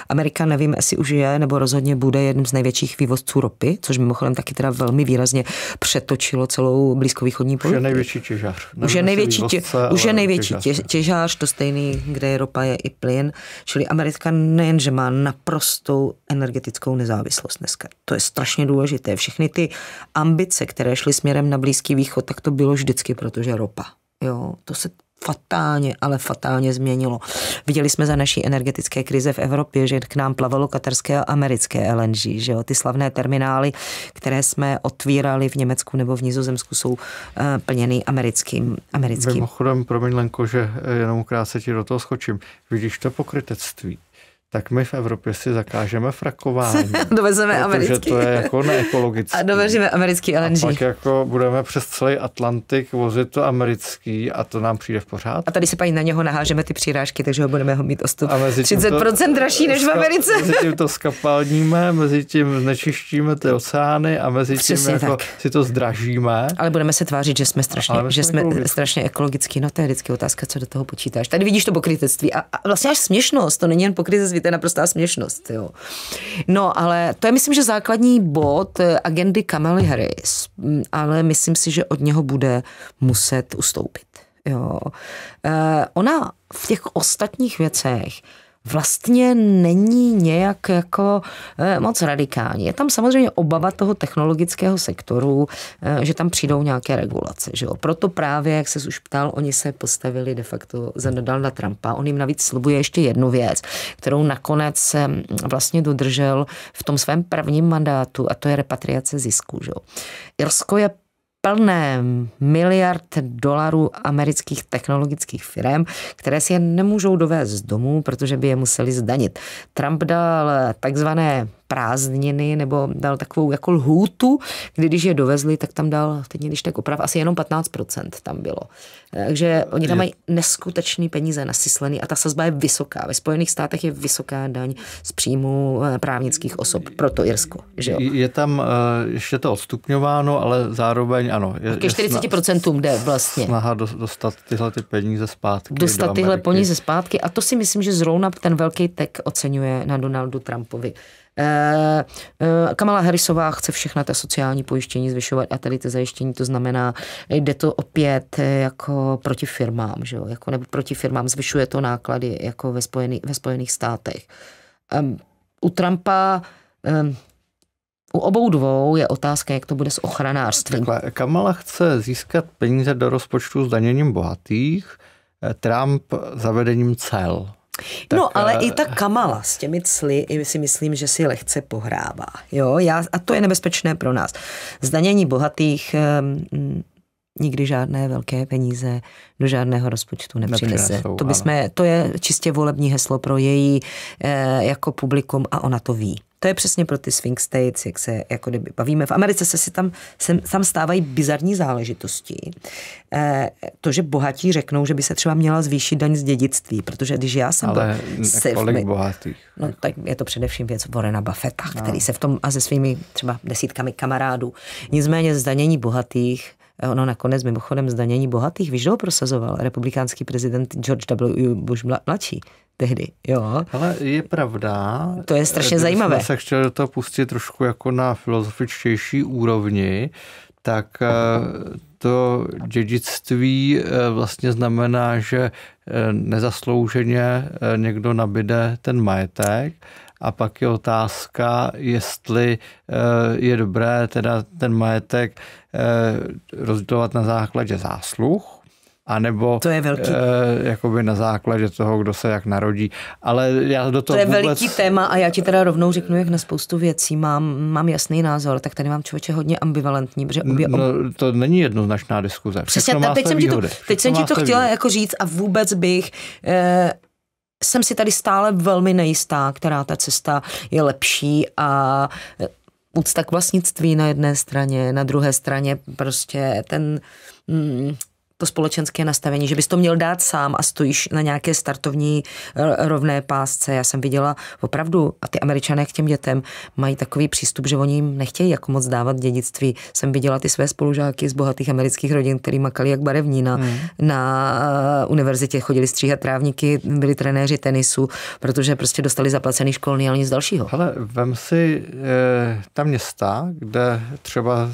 Amerika nevím, jestli už je nebo rozhodně bude jedním z největších vývozců ropy, což mimochodem taky teda velmi výrazně přetočilo celou blízkovýchodní politiku. Už je největší těžář. Nevím, už je největší, vývozce, už je největší těžář. těžář, to stejný, kde je ropa, je i plyn. Čili Amerika nejenže má naprostou energetickou nezávislost dneska to je strašně důležité. Všechny ty ambice, které šly směrem na Blízký východ, tak to bylo vždycky, protože ropa. Jo, to se fatálně, ale fatálně změnilo. Viděli jsme za naší energetické krize v Evropě, že k nám plavalo katarské a americké LNG, že jo, ty slavné terminály, které jsme otvírali v Německu nebo v Nizozemsku, jsou uh, plněny americkým. americkým. Mimochodem, promiň Lenko, že jenom krátce ti do toho skočím. Vidíš to pokrytectví? tak my v Evropě si zakážeme frakování. dovezeme americký. to je jako neekologické. A dovezeme americký LNG. A pak jako budeme přes celý Atlantik vozit to americký a to nám přijde v pořád. A tady si paní na něho nahážeme ty přirážky, takže ho budeme ho mít o 100, 30% dražší než v Americe. Mezi tím to skapalníme, mezi tím znečištíme ty oceány a mezi tím jako si to zdražíme. Ale budeme se tvářit, že jsme strašně, že jsme ekologický. strašně ekologický. No to je vždycky otázka, co do toho počítáš. Tady vidíš to pokrytectví a, a vlastně až směšnost, to není jen pokrytectví to je naprostá směšnost. Jo. No, ale to je, myslím, že základní bod eh, agendy Kamely Harris, mm, ale myslím si, že od něho bude muset ustoupit. Jo. Eh, ona v těch ostatních věcech vlastně není nějak jako eh, moc radikální. Je tam samozřejmě obava toho technologického sektoru, eh, že tam přijdou nějaké regulace. Že jo? Proto právě, jak se už ptal, oni se postavili de facto za Donalda Trumpa. On jim navíc slibuje ještě jednu věc, kterou nakonec vlastně dodržel v tom svém prvním mandátu a to je repatriace zisku. Že jo? Irsko je plné miliard dolarů amerických technologických firm, které si je nemůžou dovést domů, protože by je museli zdanit. Trump dal takzvané prázdniny nebo dal takovou jako lhůtu, kdy když je dovezli, tak tam dal, teď když tak oprav, asi jenom 15% tam bylo. Takže oni tam mají neskutečný peníze nasyslený a ta sazba je vysoká. Ve Spojených státech je vysoká daň z příjmu eh, právnických osob, proto Irsko. Že jo? Je tam eh, ještě to odstupňováno, ale zároveň ano. Je, ke 40% jde vlastně. Snaha dostat tyhle ty peníze zpátky. Dostat do tyhle peníze zpátky a to si myslím, že zrovna ten velký tek oceňuje na Donaldu Trumpovi. Eh, eh, Kamala Harrisová chce všechna ta sociální pojištění zvyšovat a tady to zajištění, to znamená, jde to opět eh, jako proti firmám, že jo? Jako, nebo proti firmám, zvyšuje to náklady jako ve, spojený, ve Spojených státech. u Trumpa u obou dvou je otázka, jak to bude s ochranářstvím. Takhle, Kamala chce získat peníze do rozpočtu s daněním bohatých, Trump zavedením cel. No, tak, no, ale uh... i ta Kamala s těmi cly si myslím, že si lehce pohrává. Jo? Já, a to je nebezpečné pro nás. Zdanění bohatých ehm, nikdy žádné velké peníze do žádného rozpočtu nepřinese. to, bychom, to je čistě volební heslo pro její eh, jako publikum a ona to ví. To je přesně pro ty swing states, jak se jako kdyby bavíme. V Americe se si tam, se, tam stávají bizarní záležitosti. E, to, že bohatí řeknou, že by se třeba měla zvýšit daň z dědictví, protože když já jsem... Ale se, kolik my, bohatých? No, tak je to především věc Warrena Buffetta, no. který se v tom a se svými třeba desítkami kamarádů. Nicméně zdanění bohatých Ono nakonec mimochodem zdanění bohatých, víš, prosazoval republikánský prezident George W. Bush mladší tehdy, jo. Ale je pravda. To je strašně zajímavé. Já se chtěli do toho pustit trošku jako na filozofičtější úrovni, tak eh, to dědictví eh, vlastně znamená, že eh, nezaslouženě někdo nabide ten majetek a pak je otázka, jestli eh, je dobré teda ten majetek eh, rozdělovat na základě zásluh, anebo to je velký. E, jakoby na základě toho, kdo se jak narodí. Ale já do toho To je vůbec... velký téma a já ti teda rovnou řeknu, jak na spoustu věcí mám, mám jasný názor, tak tady mám člověče hodně ambivalentní, protože obě... No, to není jednoznačná diskuze. Přesně, teď, jsem ti to, teď jsem ti to chtěla výhody. jako říct a vůbec bych... E, jsem si tady stále velmi nejistá, která ta cesta je lepší a e, úcta k vlastnictví na jedné straně, na druhé straně prostě ten mm, to společenské nastavení, že bys to měl dát sám a stojíš na nějaké startovní eh, rovné pásce. Já jsem viděla opravdu, a ty američané k těm dětem mají takový přístup, že oni jim nechtějí jako moc dávat dědictví. Jsem viděla ty své spolužáky z bohatých amerických rodin, který makali jak barevní hmm. na, mm. Eh, na univerzitě, chodili stříhat trávníky, byli trenéři tenisu, protože prostě dostali zaplacený školní, ale nic dalšího. Ale vem si e, ta města, kde třeba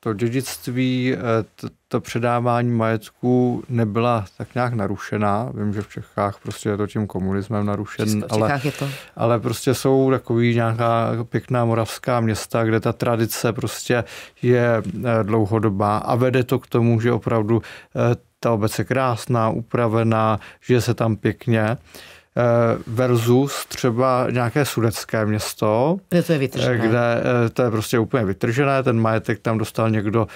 to dědictví, eh, to, to předávání majetku nebyla tak nějak narušená. Vím, že v Čechách prostě je to tím komunismem narušen, ale, je to. ale prostě jsou takový nějaká pěkná moravská města, kde ta tradice prostě je eh, dlouhodobá a vede to k tomu, že opravdu eh, ta obec je krásná, upravená, žije se tam pěkně. Eh, versus třeba nějaké sudecké město, kde to je, vytržené. Eh, kde eh, to je prostě úplně vytržené, ten majetek tam dostal někdo,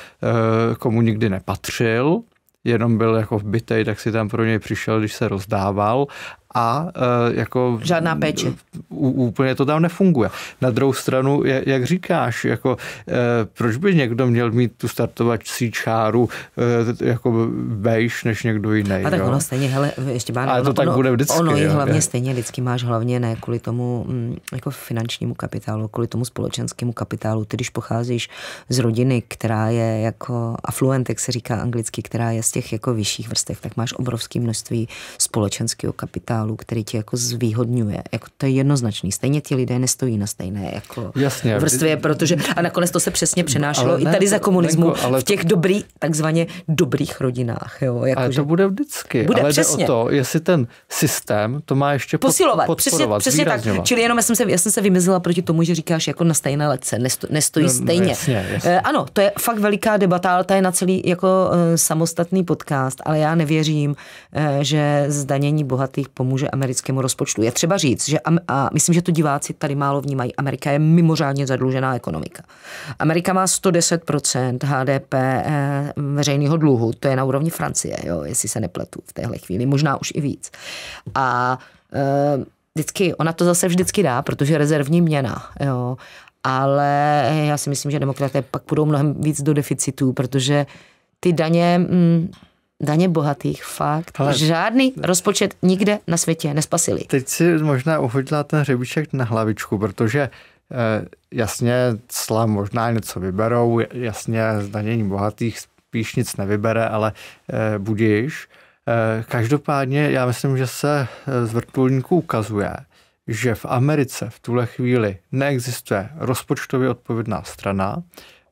komu nikdy nepatřil, jenom byl jako vbytej, tak si tam pro něj přišel, když se rozdával a eh, jako... Žádná péče. Úplně to tam nefunguje. Na druhou stranu, jak říkáš, jako eh, proč by někdo měl mít tu startovací čáru eh, jako bejš než někdo jiný. A tak jo? ono stejně, hele, ještě bár, Ale ono, to tak bude vždycky. Ono je hlavně je. stejně vždycky máš hlavně ne kvůli tomu mm, jako finančnímu kapitálu, kvůli tomu společenskému kapitálu. Ty, když pocházíš z rodiny, která je jako affluent, jak se říká anglicky, která je z těch jako vyšších vrstev, tak máš obrovské množství společenského kapitálu kapitálu, který tě jako zvýhodňuje. Jako to je jednoznačný. Stejně ti lidé nestojí na stejné jako Jasně. vrstvě, protože a nakonec to se přesně přenášelo i tady za komunismu Lenko, ale v těch dobrý, takzvaně dobrých rodinách. Jo, jako, ale to že... bude vždycky. Bude ale přesně. jde o to, jestli ten systém to má ještě posilovat. Podporovat, přesně, přesně tak. Čili jenom já jsem, se, já jsem se vymizela proti tomu, že říkáš jako na stejné lece, nesto, nestojí no, stejně. Jasně, jasně. Eh, ano, to je fakt veliká debata, ale ta je na celý jako eh, samostatný podcast, ale já nevěřím, eh, že zdanění bohatých pomůže pomůže americkému rozpočtu. Je třeba říct, že a myslím, že to diváci tady málo vnímají. Amerika je mimořádně zadlužená ekonomika. Amerika má 110 HDP eh, veřejného dluhu, to je na úrovni Francie, jo, jestli se nepletu v téhle chvíli, možná už i víc. A eh, vždycky, ona to zase vždycky dá, protože rezervní měna, jo. Ale já si myslím, že demokraté pak půjdou mnohem víc do deficitů, protože ty daně, mm, daně bohatých, fakt. Ale Žádný rozpočet nikde na světě nespasili. Teď si možná uhodila ten hřebíček na hlavičku, protože eh, jasně cla možná něco vyberou, jasně zdanění bohatých spíš nic nevybere, ale eh, budíš. Eh, každopádně já myslím, že se eh, z vrtulníku ukazuje, že v Americe v tuhle chvíli neexistuje rozpočtově odpovědná strana,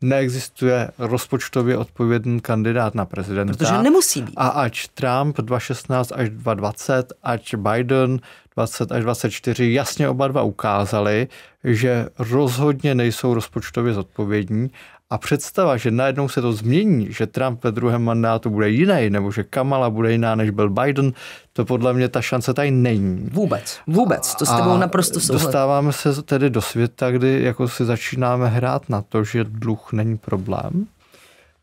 neexistuje rozpočtově odpovědný kandidát na prezidenta. Protože nemusí být. A ač Trump 2016 až 2020, ač Biden 20 až 24 jasně oba dva ukázali, že rozhodně nejsou rozpočtově zodpovědní a představa, že najednou se to změní, že Trump ve druhém mandátu bude jiný, nebo že Kamala bude jiná, než byl Biden, to podle mě ta šance tady není. Vůbec, vůbec, to s tebou naprosto souhlasím. Dostáváme se tedy do světa, kdy jako si začínáme hrát na to, že dluh není problém.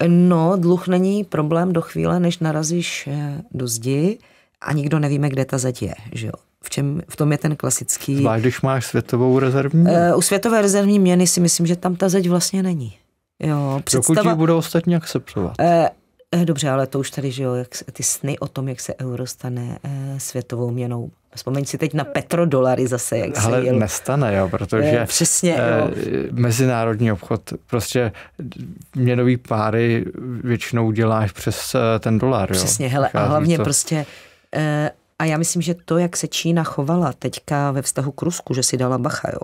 No, dluh není problém do chvíle, než narazíš eh, do zdi a nikdo nevíme, kde ta zeď je, že jo. V, čem, v tom je ten klasický... Zvlášť, když máš světovou rezervní? měnu. Eh, u světové rezervní měny si myslím, že tam ta zeď vlastně není. Jo, představa... Dokud ji budou ostatní akceptovat. e, Dobře, ale to už tady, že jo, jak, ty sny o tom, jak se euro stane e, světovou měnou. Vzpomeň si teď na petrodolary zase, jak ale jel. nestane, jo, protože e, přesně, jo. E, mezinárodní obchod, prostě měnový páry většinou děláš přes e, ten dolar. Přesně, jo. hele, Chází a hlavně to... prostě E, a já myslím, že to, jak se Čína chovala teďka ve vztahu k Rusku, že si dala bacha, jo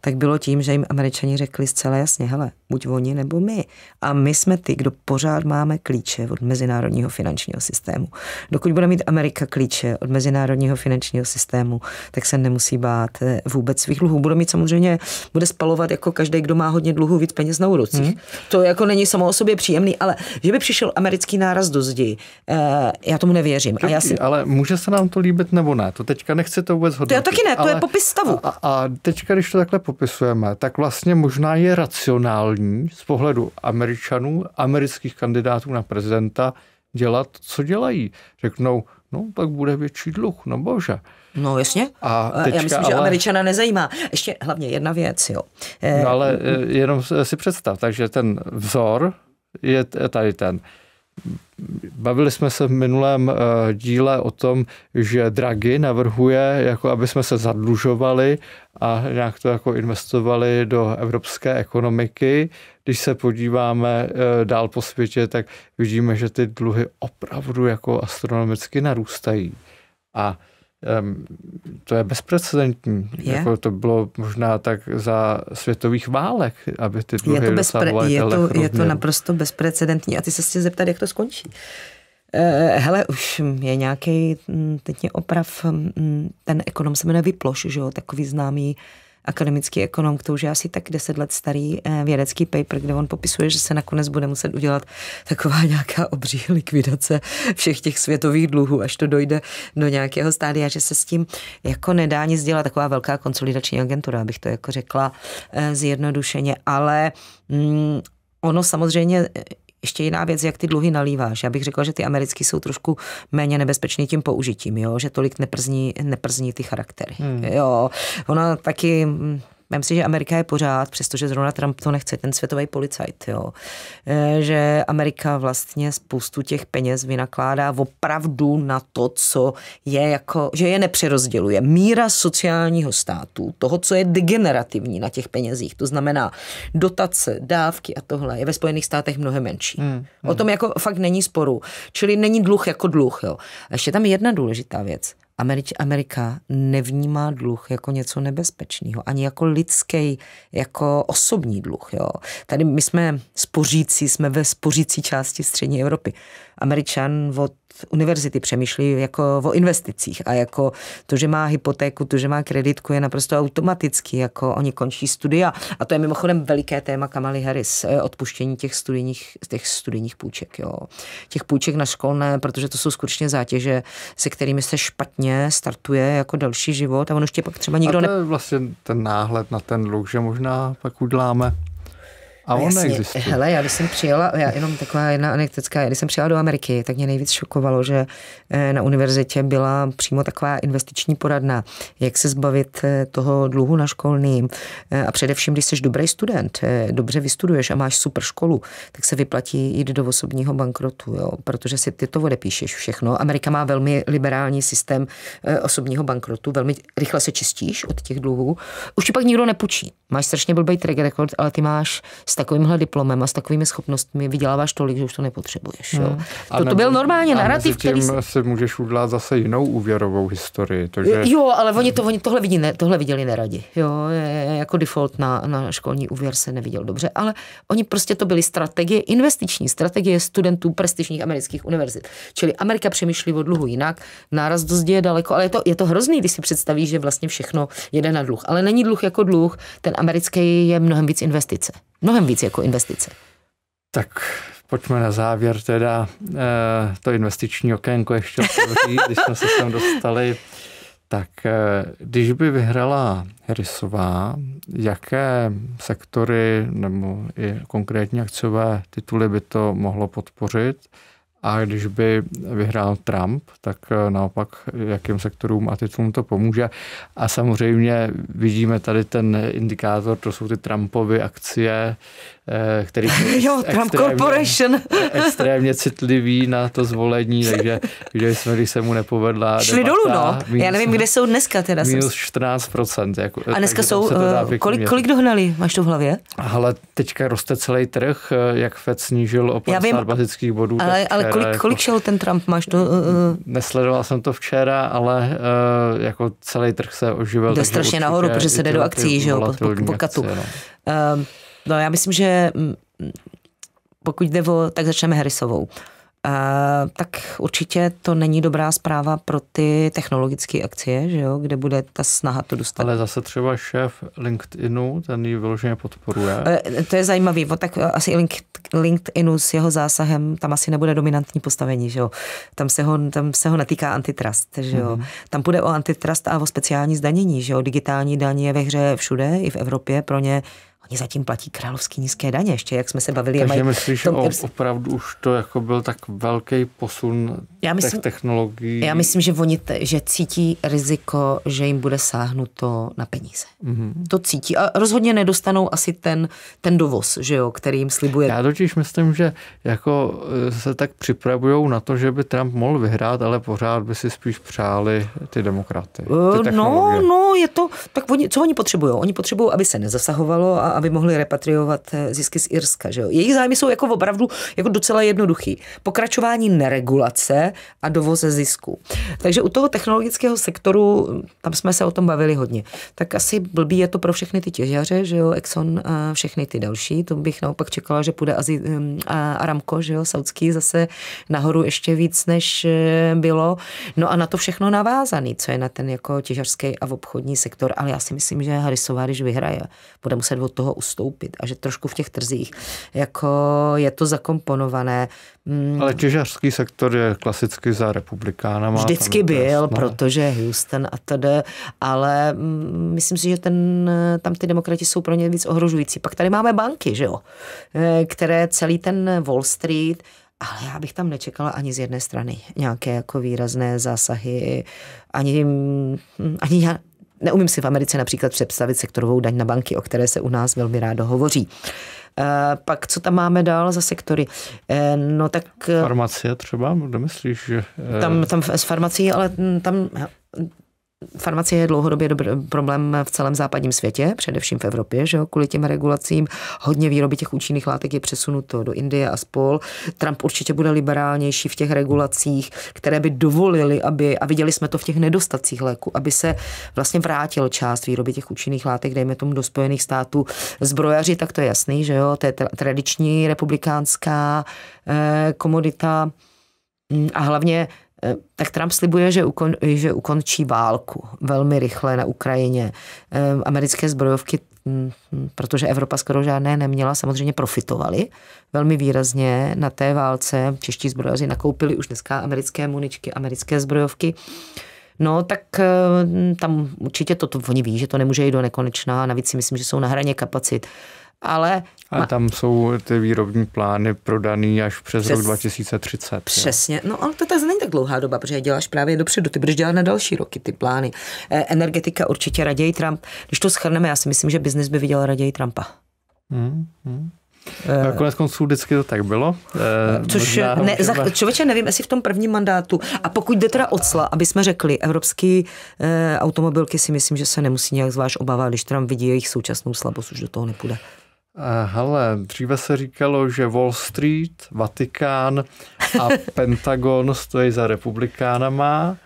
tak bylo tím, že jim američani řekli zcela jasně, hele, buď oni nebo my. A my jsme ty, kdo pořád máme klíče od mezinárodního finančního systému. Dokud bude mít Amerika klíče od mezinárodního finančního systému, tak se nemusí bát eh, vůbec svých dluhů. Bude mít samozřejmě, bude spalovat jako každý, kdo má hodně dluhů, víc peněz na úrocích. Hmm. To jako není samo o sobě příjemný, ale že by přišel americký náraz do zdi, eh, já tomu nevěřím. Taky, a já si... Ale může se nám to líbit nebo ne? To teďka nechci to vůbec hodnotit. To já taky ne, to ale... je popis stavu. A, a, a teď teďka, když to takhle popisujeme, tak vlastně možná je racionální z pohledu američanů, amerických kandidátů na prezidenta dělat, co dělají. Řeknou, no tak bude větší dluh, no bože. No jasně, a teďka, já myslím, ale... že američana nezajímá. Ještě hlavně jedna věc, jo. No ale eh, eh, jenom si představ, takže ten vzor je tady ten. Bavili jsme se v minulém eh, díle o tom, že Draghi navrhuje, jako aby jsme se zadlužovali a nějak to jako investovali do evropské ekonomiky. Když se podíváme eh, dál po světě, tak vidíme, že ty dluhy opravdu jako astronomicky narůstají. A um, to je bezprecedentní. Je. Jako to bylo možná tak za světových válek, aby ty dluhy je to, bezpre- je to, je to naprosto bezprecedentní. A ty se chci zeptat, jak to skončí. Eh, hele, už je nějaký, hm, teď mě oprav, hm, hm, ten ekonom se jmenuje Vyploš, že jo, takový známý akademický ekonom, to už je asi tak 10 let starý eh, vědecký paper, kde on popisuje, že se nakonec bude muset udělat taková nějaká obří likvidace všech těch světových dluhů, až to dojde do nějakého stádia, že se s tím jako nedá nic dělat, taková velká konsolidační agentura, abych to jako řekla eh, zjednodušeně, ale mm, ono samozřejmě ještě jiná věc, jak ty dluhy nalíváš. Já bych řekla, že ty americké jsou trošku méně nebezpečný tím použitím, jo? že tolik neprzní, neprzní ty charaktery. Hmm. Jo, ona taky Myslím si, že Amerika je pořád, přestože zrovna Trump to nechce, ten světový policajt, jo. E, že Amerika vlastně spoustu těch peněz vynakládá opravdu na to, co je jako, že je nepřerozděluje. Míra sociálního státu, toho, co je degenerativní na těch penězích, to znamená dotace, dávky a tohle, je ve Spojených státech mnohem menší. Hmm, hmm. O tom jako fakt není sporu. Čili není dluh jako dluh. Jo. A ještě tam je jedna důležitá věc. Američ, Amerika nevnímá dluh jako něco nebezpečného, ani jako lidský, jako osobní dluh. Jo. Tady my jsme spořící, jsme ve spořící části střední Evropy. Američan od univerzity přemýšlí jako o investicích a jako to, že má hypotéku, to, že má kreditku, je naprosto automaticky, jako oni končí studia. A to je mimochodem veliké téma Kamaly Harris, eh, odpuštění těch studijních, těch studijních půjček, jo. těch půjček na školné, protože to jsou skutečně zátěže, se kterými se špatně startuje jako další život a on už tě pak třeba nikdo... A to je vlastně ten náhled na ten dluh, že možná pak udláme a on Jasně. neexistuje. Hele, já když jsem přijela, já jenom taková jedna anekdotická, když jsem přijela do Ameriky, tak mě nejvíc šokovalo, že eh, na univerzitě byla přímo taková investiční poradna, jak se zbavit eh, toho dluhu na školným. Eh, a především, když jsi dobrý student, dobře vystuduješ a máš super školu, tak se vyplatí jít do osobního bankrotu, jo? protože si ty to odepíšeš všechno. Amerika má velmi liberální systém osobního bankrotu, velmi rychle se čistíš od těch dluhů. Už ti pak nikdo nepůjčí. Máš strašně blbý track record, ale ty máš s takovýmhle diplomem a s takovými schopnostmi vyděláváš tolik, že už to nepotřebuješ. Jo. Hmm. to, to byl normálně a narrativ, tím který... si můžeš udělat zase jinou úvěrovou historii. To, že... Jo, ale oni, to, oni tohle, vidí, ne, tohle viděli neradi. Jo, jako default na, na školní úvěr se neviděl dobře, ale oni prostě to byly strategie, investiční strategie studentů prestižních amerických univerzit. Čili Amerika přemýšlí o dluhu jinak, náraz do zdi je daleko, ale je to, je to hrozný, když si představíš, že vlastně všechno jede na dluh. Ale není dluh jako dluh, ten americký je mnohem víc investice. Mnohem víc jako investice. Tak pojďme na závěr teda eh, to investiční okénko ještě otevřít, když jsme se sem dostali. Tak eh, když by vyhrala Harrisová, jaké sektory nebo i konkrétně akciové tituly by to mohlo podpořit? A když by vyhrál Trump, tak eh, naopak jakým sektorům a titulům to pomůže. A samozřejmě vidíme tady ten indikátor, to jsou ty Trumpovy akcie, eh, který jo, Trump extrémně, Corporation. extrémně citlivý na to zvolení, takže viděli jsme, když se mu nepovedla Šli debata, dolů, no. Minus, Já nevím, kde jsou dneska teda. Minus 14%. Jako, a dneska jsou, eh, kolik, kolik dohnali? Máš to v hlavě? Ale teďka roste celý trh, jak FED snížil o 50 bazických bodů. Ale, ale kolik, jako, kolik šel ten Trump? Máš to? Uh, nesledoval jsem to včera, ale uh, jako celý trh se oživil. Jde strašně nahoru, protože se jde do akcí, že jo, po, po, po katu. Akci, no. Uh, no já myslím, že mm, mm, pokud jde o, tak začneme Harrisovou tak určitě to není dobrá zpráva pro ty technologické akcie, že jo, kde bude ta snaha to dostat. Ale zase třeba šéf LinkedInu, ten ji vyloženě podporuje. E, to je zajímavý, bo tak e, asi LinkedInu s jeho zásahem, tam asi nebude dominantní postavení, že jo. Tam se ho, tam se ho netýká antitrust, že jo. Mm-hmm. Tam bude o antitrust a o speciální zdanění, že jo. Digitální daň je ve hře všude, i v Evropě pro ně Oni zatím platí královský nízké daně, ještě jak jsme se bavili. Takže mají myslíš, tom... o, opravdu už to jako byl tak velký posun já myslím, těch technologií? Já myslím, že oni te, že cítí riziko, že jim bude sáhnuto na peníze. Mm-hmm. To cítí. A rozhodně nedostanou asi ten, ten dovoz, že jo, který jim slibuje. Já totiž myslím, že jako e, se tak připravují na to, že by Trump mohl vyhrát, ale pořád by si spíš přáli ty demokraty. Ty e, no, no, je to, tak oni, co oni potřebují? Oni potřebují, aby se nezasahovalo a aby mohli repatriovat eh, zisky z Irska. Že jo? Jejich zájmy jsou jako opravdu jako docela jednoduchý. Pokračování neregulace a dovoze zisku. Takže u toho technologického sektoru, tam jsme se o tom bavili hodně, tak asi blbý je to pro všechny ty těžaře, že jo, Exxon a všechny ty další. To bych naopak čekala, že půjde Azi, a Aramco, že jo, saudský zase nahoru ještě víc, než eh, bylo. No a na to všechno navázaný, co je na ten jako těžařský a obchodní sektor. Ale já si myslím, že Harisová, když vyhraje, bude muset od toho toho ustoupit a že trošku v těch trzích jako je to zakomponované. Mm. Ale těžařský sektor je klasicky za republikána. Vždycky byl, jasné. protože Houston a tady. Ale mm, myslím si, že ten, tam ty demokrati jsou pro ně víc ohrožující. Pak tady máme banky, že jo, eh, které celý ten Wall Street ale já bych tam nečekala ani z jedné strany nějaké jako výrazné zásahy, ani, mm, ani, Neumím si v Americe například představit sektorovou daň na banky, o které se u nás velmi rádo hovoří. E, pak co tam máme dál za sektory? E, no tak... Eh, farmacie třeba, nemyslíš, že... Tam, tam s farmací, ale hm, tam Farmacie je dlouhodobě dobrý problém v celém západním světě, především v Evropě, že jo, kvůli těm regulacím. Hodně výroby těch účinných látek je přesunuto do Indie a spol. Trump určitě bude liberálnější v těch regulacích, které by dovolily, aby, a viděli jsme to v těch nedostacích léku, aby se vlastně vrátil část výroby těch účinných látek, dejme tomu do Spojených států. Zbrojaři, tak to je jasný, že jo, to je tradiční republikánská eh, komodita mm, a hlavně Eh, tak Trump slibuje, že, ukon, že ukončí válku velmi rychle na Ukrajině. Eh, americké zbrojovky, hm, hm, protože Evropa skoro žádné neměla, samozřejmě profitovaly velmi výrazně na té válce. Čeští zbrojaři nakoupili už dneska americké muničky, americké zbrojovky. No, tak eh, tam určitě to, to oni ví, že to nemůže jít do nekonečna. Navíc si myslím, že jsou na hraně kapacit ale... A ma... tam jsou ty výrobní plány prodaný až přes Přes, rok 2030. Přesně, jo. no ale to tak není tak dlouhá doba, protože děláš právě dopředu, ty budeš dělat na další roky ty plány. Eh, energetika určitě raději Trump. Když to schrneme, já si myslím, že biznis by viděl raději Trumpa. Hmm, hmm. Eh. Konec konců vždycky to tak bylo. Eh, Což ne, za, člověče nevím, jestli v tom prvním mandátu. A pokud jde teda odsla, aby jsme řekli, evropský e, automobilky si myslím, že se nemusí nějak zvlášť obávat, když Trump vidí jejich současnou slabost, už do toho nepůjde. Eh, hele, dříve se říkalo, že Wall Street, Vatikán a Pentagon stojí za republikánama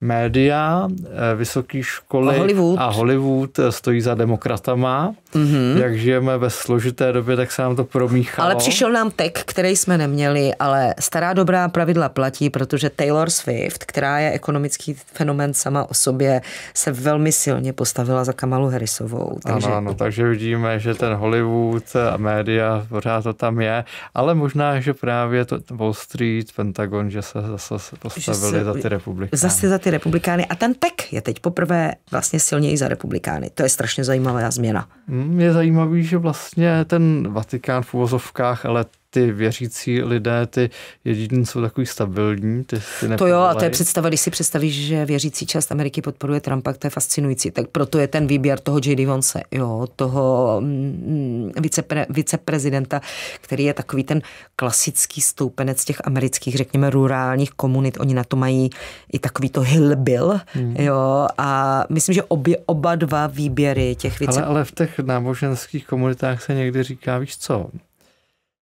média, eh, vysoké školy a Hollywood. a Hollywood eh, stojí za demokratama. Mm-hmm. Jak žijeme ve složité době, tak se nám to promíchalo. Ale přišel nám tek, který jsme neměli, ale stará dobrá pravidla platí, protože Taylor Swift, která je ekonomický fenomen sama o sobě, se velmi silně postavila za Kamalu Harrisovou. Takže... Ano, ano, takže vidíme, že ten Hollywood a média, pořád to tam je, ale možná, že právě to Wall Street, Pentagon, že se zase postavili že se, za ty republiky. Zase za ty ty republikány a ten pek je teď poprvé vlastně silněji za republikány. To je strašně zajímavá změna. Hmm, je zajímavý, že vlastně ten Vatikán v uvozovkách, ale ty věřící lidé, ty jediní jsou takový stabilní. Ty, ty to jo, a to je představa, když si představíš, že věřící část Ameriky podporuje Trumpa, to je fascinující. Tak proto je ten výběr toho J.D. Vonce, jo, toho mm, vicepre, viceprezidenta, který je takový ten klasický stoupenec těch amerických, řekněme, rurálních komunit. Oni na to mají i takový to hillbill, hmm. jo, a myslím, že obě, oba dva výběry těch vice... Ale, ale v těch náboženských komunitách se někdy říká, víš co,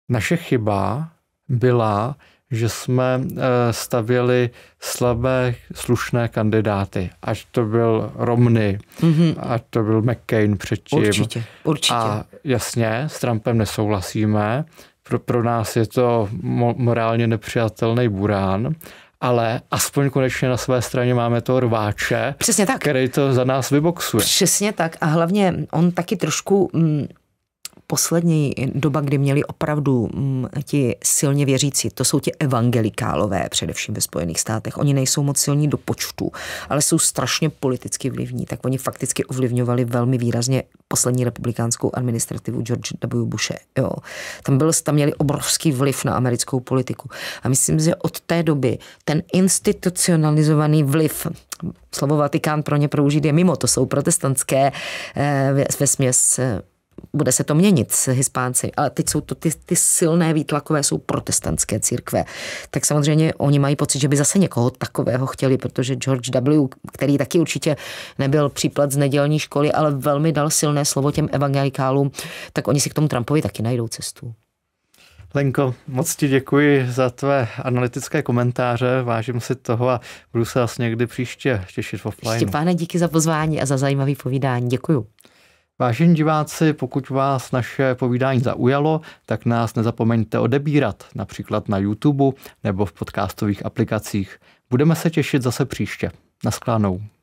naše chyba byla, že jsme eh, stavěli slabé, slušné kandidáty. Ať to byl Romney, mm-hmm. ať to byl McCain předtím. Určitě, určitě. A jasně, s Trumpem nesouhlasíme. Pro, pro nás je to mo- morálně nepřijatelný burán, ale aspoň konečně na své straně máme toho rváče, Přesně tak. který to za nás vyboxuje. Přesně tak a hlavně on taky trošku... Mm, poslední doba, kdy měli opravdu mm, ti silně věřící, to jsou ti evangelikálové především ve Spojených státech. Oni nejsou moc silní do počtu, ale jsou strašně politicky vlivní, tak oni fakticky ovlivňovali velmi výrazně poslední republikánskou administrativu George W. Bushe. Jo. Tam, byl, tam měli obrovský vliv na americkou politiku. A myslím, že od té doby ten institucionalizovaný vliv slovo Vatikán pro ně použít je mimo, to jsou protestantské eh, ve směs eh, bude se to měnit s Hispánci, ale teď jsou to ty, ty silné výtlakové, jsou protestantské církve. Tak samozřejmě oni mají pocit, že by zase někoho takového chtěli, protože George W., který taky určitě nebyl příklad z nedělní školy, ale velmi dal silné slovo těm evangelikálům, tak oni si k tomu Trumpovi taky najdou cestu. Lenko, moc ti děkuji za tvé analytické komentáře, vážím si toho a budu se asi vlastně někdy příště těšit offline. Štěpáne, díky za pozvání a za zajímavý povídání. děkuji. Vážení diváci, pokud vás naše povídání zaujalo, tak nás nezapomeňte odebírat, například na YouTube nebo v podcastových aplikacích. Budeme se těšit zase příště. Naschledanou.